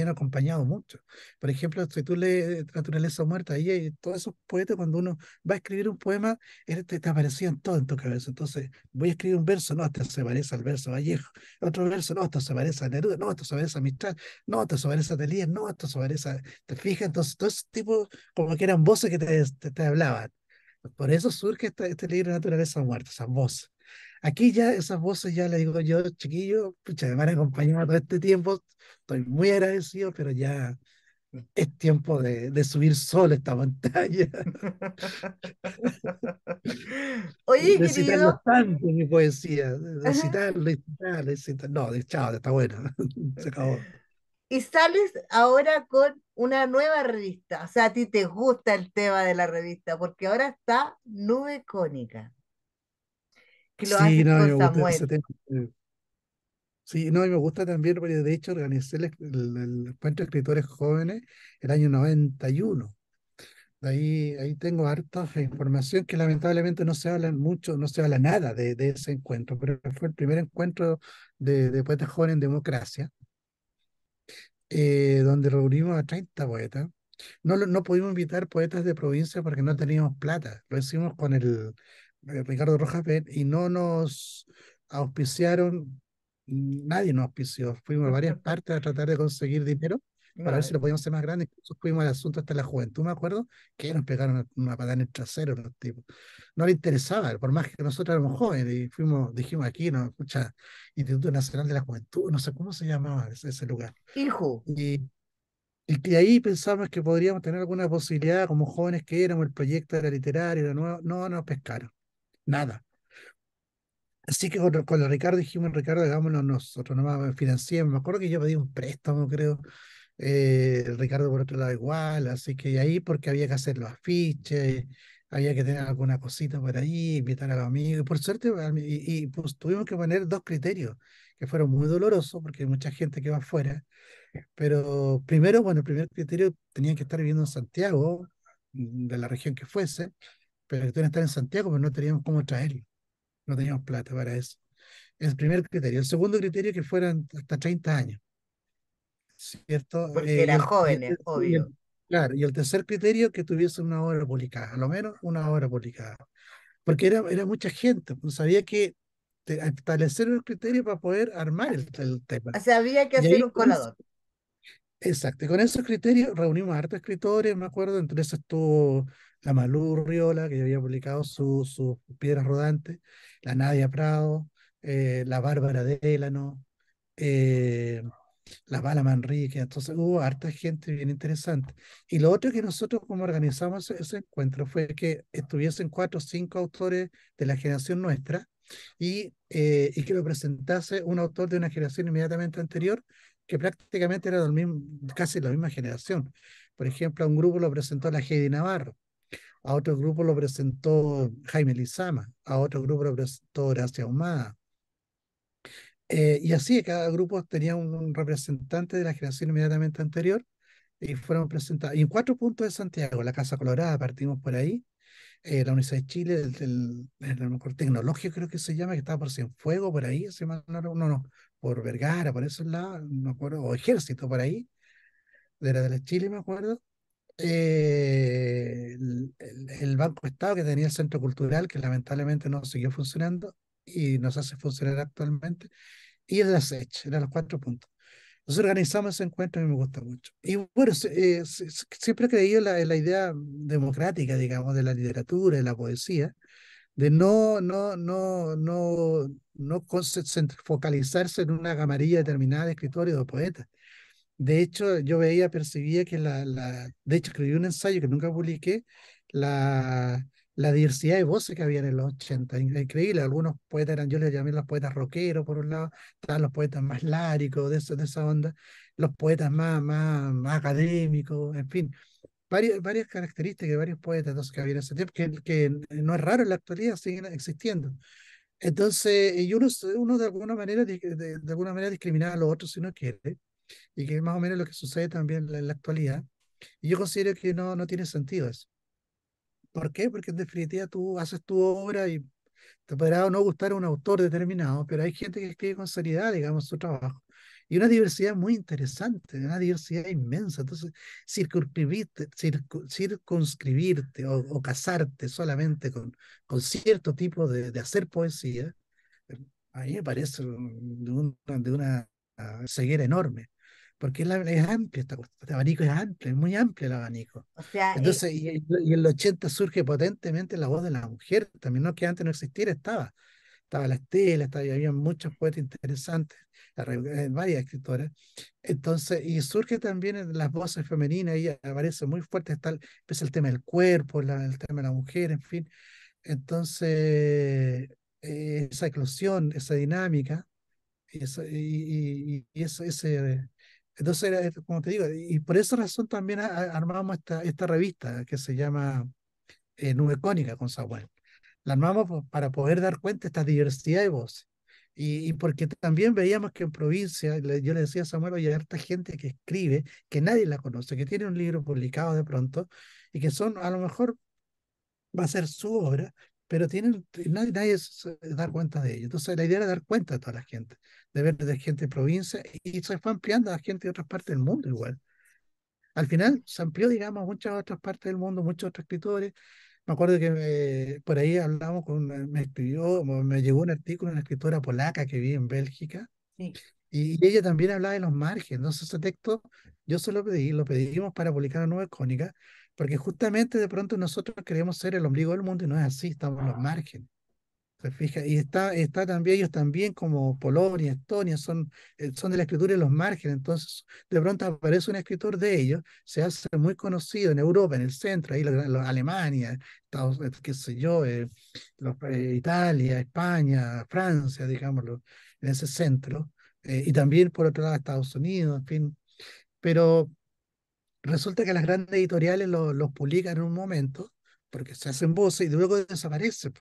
habían acompañado mucho. Por ejemplo, si tú lees Naturaleza Muerta, ahí todos esos poetas, cuando uno va a escribir un poema, te, te aparecían todos en tu cabeza. Entonces, voy a escribir un verso, no, hasta se parece al verso Vallejo. Otro verso, no, hasta se parece a Neruda, no, hasta se parece a Mistral, no, hasta se parece a Telías, no, hasta se parece a... ¿Te fijas? Entonces, todo ese tipo, como que eran voces que te, te, hablaban. Por eso surge este, este libro Naturaleza Muerta, esas voces. Aquí ya esas voces ya le digo yo, chiquillo, pucha, me van acompañado todo este tiempo, estoy muy agradecido, pero ya es tiempo de, subir solo esta pantalla. Oye, de tanto mi poesía, de No, chao, está bueno, se acabó. Y sales ahora con una nueva revista, o sea, a ti te gusta el tema de la revista, porque ahora está Nube Cónica sí, no, me gusta también, de hecho organizé el, encuentro de escritores jóvenes el año 91. De ahí, ahí tengo harta información que lamentablemente no se habla mucho, no se habla nada de, ese encuentro, pero fue el primer encuentro de, poetas jóvenes en democracia, eh, donde reunimos a 30 poetas. No, no pudimos invitar poetas de provincia porque no teníamos plata. Lo hicimos con el, eh, Ricardo Rojas y no nos auspiciaron, nadie nos auspició. Fuimos a varias partes a tratar de conseguir dinero para ver si lo podíamos hacer más grande. Incluso fuimos al asunto hasta la juventud, me acuerdo, que nos pegaron una patada en el trasero los tipos. No le interesaba, por más que nosotros éramos jóvenes y fuimos, dijimos aquí, no, escucha, Instituto Nacional de la Juventud, no sé cómo se llamaba ese, lugar. Hijo. Y, y, ahí pensamos que podríamos tener alguna posibilidad, como jóvenes que éramos, el proyecto era literario, no, no nos pescaron nada. Así que cuando Ricardo dijimos, Ricardo, hagámoslo nosotros, nomás eh, financiemos. Me acuerdo que yo pedí un préstamo, creo. Eh, Ricardo por otro lado igual, así que ahí porque había que hacer los afiches, había que tener alguna cosita por ahí, invitar a los amigos. Y por suerte, y, pues tuvimos que poner dos criterios que fueron muy dolorosos porque hay mucha gente que va afuera. Pero primero, bueno, el primer criterio tenía que estar viviendo en Santiago, de la región que fuese pero que estar en Santiago, pero no teníamos cómo traerlo. No teníamos plata para eso. El primer criterio. El segundo criterio que fueran hasta 30 años. ¿Cierto? Porque eh, eran jóvenes, obvio. claro, y el tercer criterio que tuviese una obra publicada, a lo menos una obra publicada. Porque era, era mucha gente, pues sabía que establecer un criterio para poder armar el, tema. O sea, había que hacer un colador. Exacto, y con esos criterios reunimos a hartos escritores, me acuerdo, entonces estuvo la Malú Riola, que había publicado sus su Piedras Rodantes, la Nadia Prado, eh, la Bárbara Délano, eh, la Bala Manrique. Entonces hubo harta gente bien interesante. Y lo otro que nosotros como organizamos ese, encuentro fue que estuviesen cuatro o cinco autores de la generación nuestra y, eh, y que lo presentase un autor de una generación inmediatamente anterior que prácticamente era del mismo, casi la misma generación. Por ejemplo, un grupo lo presentó la Gedi Navarro, a otro grupo lo presentó Jaime Lizama, a otro grupo lo presentó Horacio Ahumada. Eh, y así, cada grupo tenía un, representante de la generación inmediatamente anterior y fueron presentados. Y en cuatro puntos de Santiago, la Casa Colorada, partimos por ahí, eh, la Universidad de Chile, el, mejor tecnológico creo que se llama, que estaba por fuego por ahí, no, no, por Vergara, por esos lados, no acuerdo, o Ejército, por ahí, de la de Chile, me acuerdo eh, el, el, Banco Estado que tenía el Centro Cultural, que lamentablemente no siguió funcionando y nos hace funcionar actualmente, y el acecho, eran los cuatro puntos. Nosotros organizamos ese encuentro y me gusta mucho. Y bueno, eh, siempre he creído en la, la idea democrática, digamos, de la literatura, de la poesía, de no, no, no, no, no focalizarse en una camarilla determinada de escritores o poetas, de hecho, yo veía, percibía que la, la, de hecho escribí un ensayo que nunca publiqué, la, la diversidad de voces que había en los 80, increíble. Algunos poetas eran, yo les llamé los poetas rockeros, por un lado, estaban los poetas más láricos, de, de esa onda, los poetas más, más, académicos, en fin, varias, varias características de varios poetas que había en ese tiempo, que, que no es raro en la actualidad, siguen existiendo. Entonces, y uno, uno de, alguna manera, de, de alguna manera discriminaba a los otros si no quiere y que es más o menos lo que sucede también en la actualidad. Y yo considero que no, no tiene sentido eso. ¿Por qué? Porque en definitiva tú haces tu obra y te podrá o no gustar un autor determinado, pero hay gente que escribe con seriedad, digamos, su trabajo. Y una diversidad muy interesante, una diversidad inmensa. Entonces, circunscribirte, circunscribirte o, casarte solamente con, con cierto tipo de, de hacer poesía, a mí me parece de, de una ah, ceguera enorme porque es, amplio es amplia este abanico es amplio, es muy amplio el abanico. sea, eh Entonces, y, en los 80 surge potentemente la voz de la mujer, también no que antes no existiera, estaba. Estaba la Estela, estaba, había muchos poetas interesantes, eh, varias escritoras. Entonces, y surge también las voces femeninas, y aparece muy fuerte, está, el tema del cuerpo, el tema de la mujer, en fin. Entonces, eh, esa eclosión, esa dinámica, y, y, y, ese, ese entonces, como te digo, y por esa razón también armamos esta, esta revista que se llama eh, Nube Cónica con Samuel. La armamos para poder dar cuenta de esta diversidad de voces. Y, y, porque también veíamos que en provincia, yo le decía a Samuel, hay harta gente que escribe, que nadie la conoce, que tiene un libro publicado de pronto y que son, a lo mejor va a ser su obra, pero tienen, nadie, se da cuenta de ello. Entonces, la idea era dar cuenta a toda la gente, de ver gente de provincia, y se fue ampliando a gente de otras partes del mundo igual. Al final se amplió, digamos, a muchas otras partes del mundo, muchos otros escritores. Me acuerdo que eh, por ahí hablamos con, me escribió, me llegó un artículo de una escritora polaca que vive en Bélgica, sí. y ella también hablaba de los márgenes. Entonces, ese texto yo se lo pedí, lo pedimos para publicar una nueva cónica porque justamente de pronto nosotros queremos ser el ombligo del mundo y no es así, estamos en los ah. márgenes. Se fija, y está, está también, ellos también como Polonia, Estonia, son, eh, son de la escritura en los márgenes. Entonces, de pronto aparece un escritor de ellos, se hace muy conocido en Europa, en el centro, ahí los Alemania, Estados, qué sé yo, eh, eh, Italia, España, Francia, digámoslo, en ese centro. y también por otro lado Estados Unidos, en fin. Pero resulta que las grandes editoriales los publican en un momento, porque se hacen voces y luego desaparecen.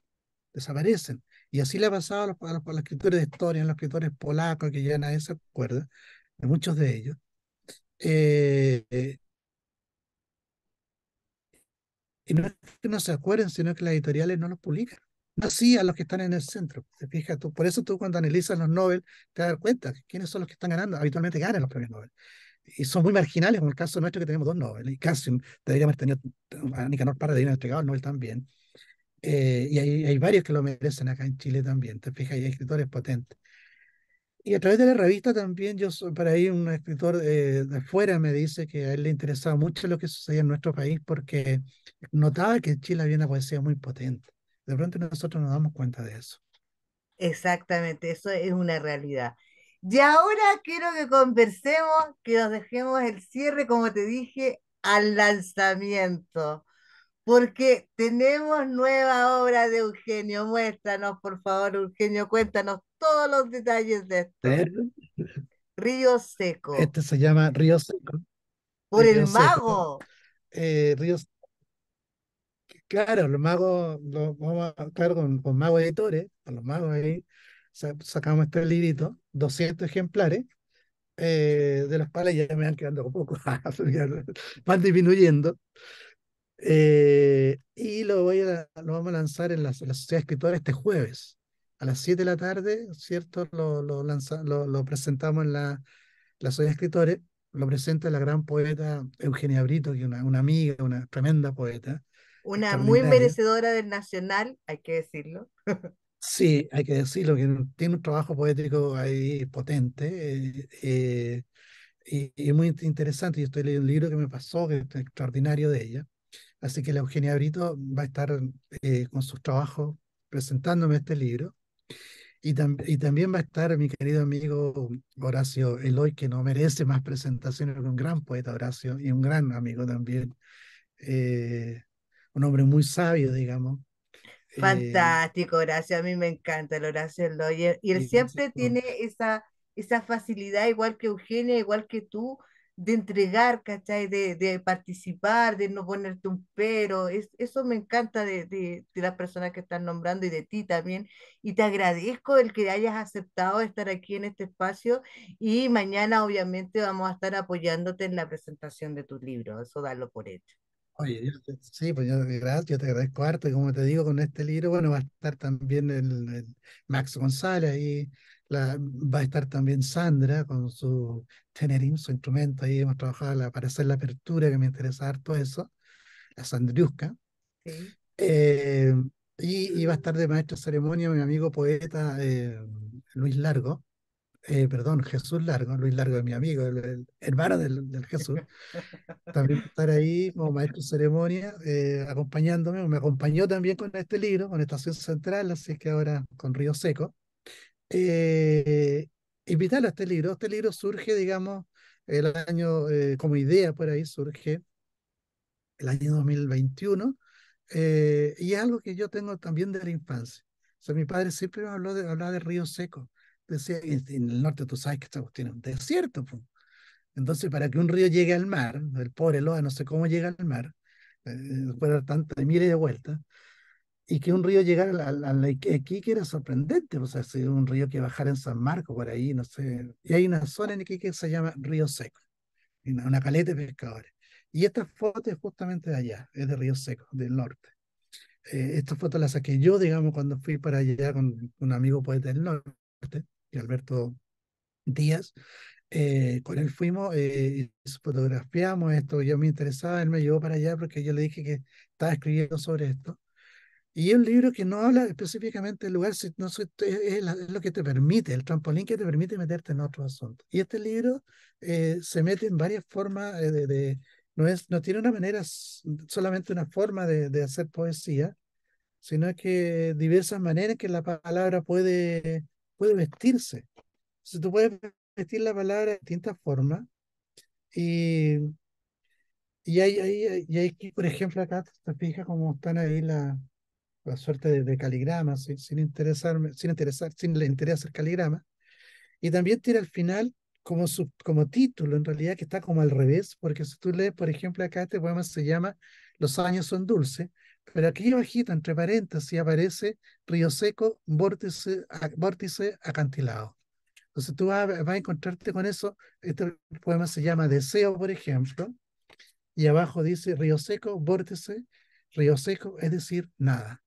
Desaparecen. Y así le ha pasado a los, los, escritores de historia, a los escritores polacos, que ya nadie se acuerda, muchos de ellos. Eh, y no es que no se acuerden, sino que las editoriales no los publican. No así a los que están en el centro. Te tú. Por eso tú cuando analizas los Nobel te das cuenta de quiénes son los que están ganando. Habitualmente ganan los premios Nobel y son muy marginales, como el caso nuestro que tenemos dos novelas y casi te haber tenido, a Nicanor Parra de haber entregado el Nobel también. Eh, y hay, hay, varios que lo merecen acá en Chile también, te fijas, hay escritores potentes. Y a través de la revista también, yo para ahí un escritor eh, de afuera me dice que a él le interesaba mucho lo que sucedía en nuestro país porque notaba que en Chile había una poesía muy potente. De pronto nosotros nos damos cuenta de eso. Exactamente, eso es una realidad. Y ahora quiero que conversemos, que nos dejemos el cierre, como te dije, al lanzamiento, porque tenemos nueva obra de Eugenio. Muéstranos, por favor, Eugenio, cuéntanos todos los detalles de esto. Río Seco. Este se llama Río Seco. Por el mago. Seco. Eh, claro, los magos, vamos a, claro, con, mago magos editores, con los magos ahí, sacamos este librito 200 ejemplares, eh, de los cuales ya me van quedando poco ah, van disminuyendo. Eh, y lo, voy a, vamos a lanzar en la, la Sociedad Escritora este jueves, a las 7 de la tarde, ¿cierto? Lo, lo, lo, presentamos en la, la Sociedad de lo presenta la gran poeta Eugenia Brito, que una amiga, una tremenda poeta. Una muy merecedora del Nacional, hay que decirlo. Sí, hay que decirlo, que tiene un trabajo poético ahí potente eh, eh, y, muy interesante. Yo estoy leyendo un libro que me pasó, que es extraordinario de ella. Así que la Eugenia Brito va a estar eh, con sus trabajos presentándome este libro. Y, y, también va a estar mi querido amigo Horacio Eloy, que no merece más presentaciones, un gran poeta Horacio y un gran amigo también. un hombre muy sabio, digamos eh, Fantástico, gracias. A mí me encanta el Horacio Loyer. Y él siempre tiene esa, esa facilidad, igual que Eugenia, igual que tú, de entregar, ¿cachai? De, de participar, de no ponerte un pero. eso me encanta de, de, de, las personas que están nombrando y de ti también. Y te agradezco el que hayas aceptado estar aquí en este espacio. Y mañana, obviamente, vamos a estar apoyándote en la presentación de tu libro. Eso dalo por hecho. Oye, sí, pues yo, gracias, te agradezco harto. Y como te digo, con este libro, bueno, va a estar también el, Max González y va a estar también Sandra con su tenerín, su instrumento. Ahí hemos trabajado para hacer la apertura, que me interesa harto eso, la Sandriusca. Eh, y, va a estar de maestro ceremonia mi amigo poeta eh, Luis Largo. Eh, perdón, Jesús Largo, Luis Largo es mi amigo, el, hermano del, Jesús, también estar ahí como maestro de ceremonia, eh, acompañándome, me acompañó también con este libro, con Estación Central, así que ahora con Río Seco. Eh, invitarlo a este libro, este libro surge, digamos, el año, eh, como idea por ahí, surge el año 2021, y es algo que yo tengo también de la infancia. O sea, mi padre siempre me habló de, hablaba de Río Seco en el norte tú sabes que esta cuestión es un desierto. Entonces, para que un río llegue al mar, el pobre Loa no sé cómo llega al mar, eh, puede tanta de tantas miles de vueltas, y que un río llegara a, la Iquique era sorprendente, o sea, si un río que bajara en San Marco por ahí, no sé, y hay una zona en Iquique que se llama Río Seco, una, caleta de pescadores. Y esta foto es justamente de allá, es de Río Seco, del norte. Eh, esta foto la saqué yo, digamos, cuando fui para allá con un amigo poeta pues, del norte y Alberto Díaz. Eh, con él fuimos, eh, y fotografiamos esto, yo me interesaba, él me llevó para allá porque yo le dije que estaba escribiendo sobre esto. Y es un libro que no habla específicamente del lugar, es, lo que te permite, el trampolín que te permite meterte en otro asunto. Y este libro eh, se mete en varias formas, de, no, es, no tiene una manera, solamente una forma de, de hacer poesía, sino que diversas maneras que la palabra puede puede vestirse. Entonces tú puedes vestir la palabra de distintas formas. Y, y hay, hay, y hay, por ejemplo, acá te fijas cómo están ahí la, la suerte de, caligramas, sin interesarme, sin interesar, sin le interesa el caligrama. Y también tiene al final como, como título, en realidad, que está como al revés, porque si tú lees, por ejemplo, acá este poema se llama Los años son dulces, pero aquí bajito, entre paréntesis, aparece río seco, vórtice, vórtice acantilado. Entonces tú vas, a encontrarte con eso. Este poema se llama Deseo, por ejemplo, y abajo dice río seco, vórtice, río seco, es decir, nada.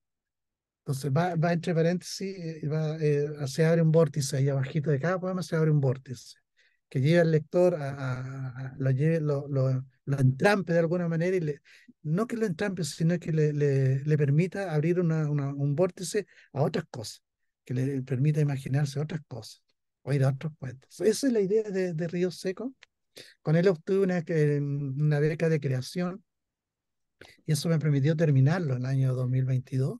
Entonces va, va entre paréntesis, eh, va, eh, se abre un vórtice, ahí abajito de cada poema se abre un vórtice que lleve al lector a, lo, lleve, lo, entrampe de alguna manera, y le, no que lo entrampe, sino que le, le, permita abrir una, un vórtice a otras cosas, que le permita imaginarse otras cosas o ir a otros puentes Esa es la idea de, Río Seco. Con él obtuve una, una beca de creación y eso me permitió terminarlo en el año 2022.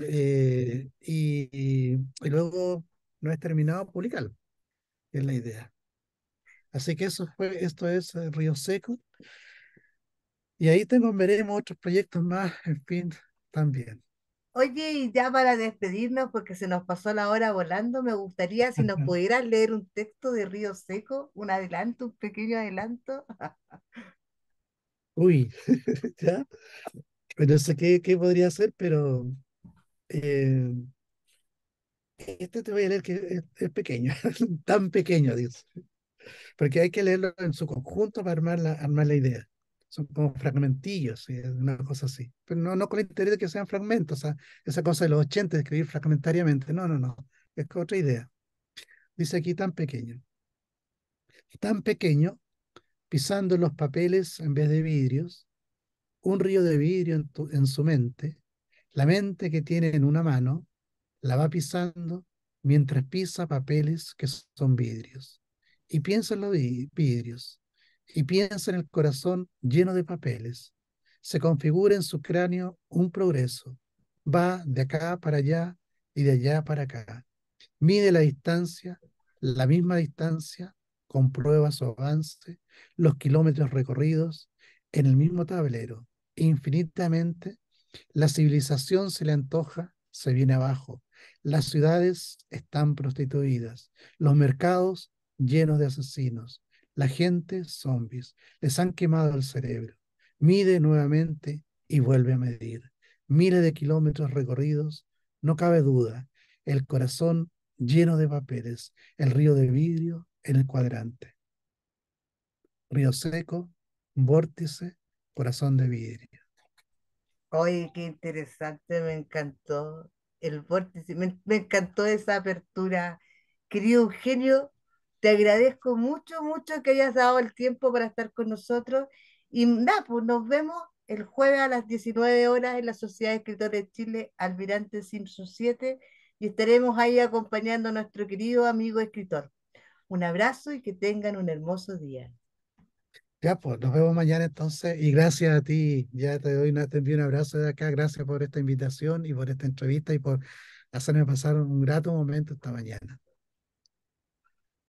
Eh, y, y, luego no he terminado publicarlo. Es la idea. Así que eso fue, esto es eh, Río Seco. Y ahí tengo, veremos otros proyectos más, en fin, también. Oye, y ya para despedirnos, porque se nos pasó la hora volando, me gustaría si nos pudieras leer un texto de Río Seco, un adelanto, un pequeño adelanto. Uy, ya. No sé qué, qué podría hacer, pero eh, este te voy a leer que es, es pequeño, tan pequeño, dice porque hay que leerlo en su conjunto para armar la, armar la idea. Son como fragmentillos, una cosa así. Pero no, no con el interés de que sean fragmentos, esa cosa de los 80 de escribir fragmentariamente. No, no, no. Es otra idea. Dice aquí tan pequeño. Tan pequeño, pisando los papeles en vez de vidrios, un río de vidrio en su mente, la mente que tiene en una mano, la va pisando mientras pisa papeles que son vidrios y piensa en los vidrios, y piensa en el corazón lleno de papeles. Se configura en su cráneo un progreso. Va de acá para allá y de allá para acá. Mide la distancia, la misma distancia, comprueba su avance, los kilómetros recorridos, en el mismo tablero. Infinitamente, la civilización se le antoja, se viene abajo. Las ciudades están prostituidas, los mercados lleno de asesinos, la gente zombies, les han quemado el cerebro. Mide nuevamente y vuelve a medir. Miles de kilómetros recorridos, no cabe duda, el corazón lleno de papeles, el río de vidrio en el cuadrante. Río seco, vórtice, corazón de vidrio. Oye, qué interesante, me encantó el vórtice, me, me encantó esa apertura. Querido Eugenio, te agradezco mucho, mucho que hayas dado el tiempo para estar con nosotros. Y nada, pues nos vemos el jueves a las 19 horas en la Sociedad de Escritores de Chile, Almirante Simpson 7, y estaremos ahí acompañando a nuestro querido amigo escritor. Un abrazo y que tengan un hermoso día. Ya, pues nos vemos mañana entonces y gracias a ti, ya te doy una, un abrazo de acá, gracias por esta invitación y por esta entrevista y por hacerme pasar un grato momento esta mañana.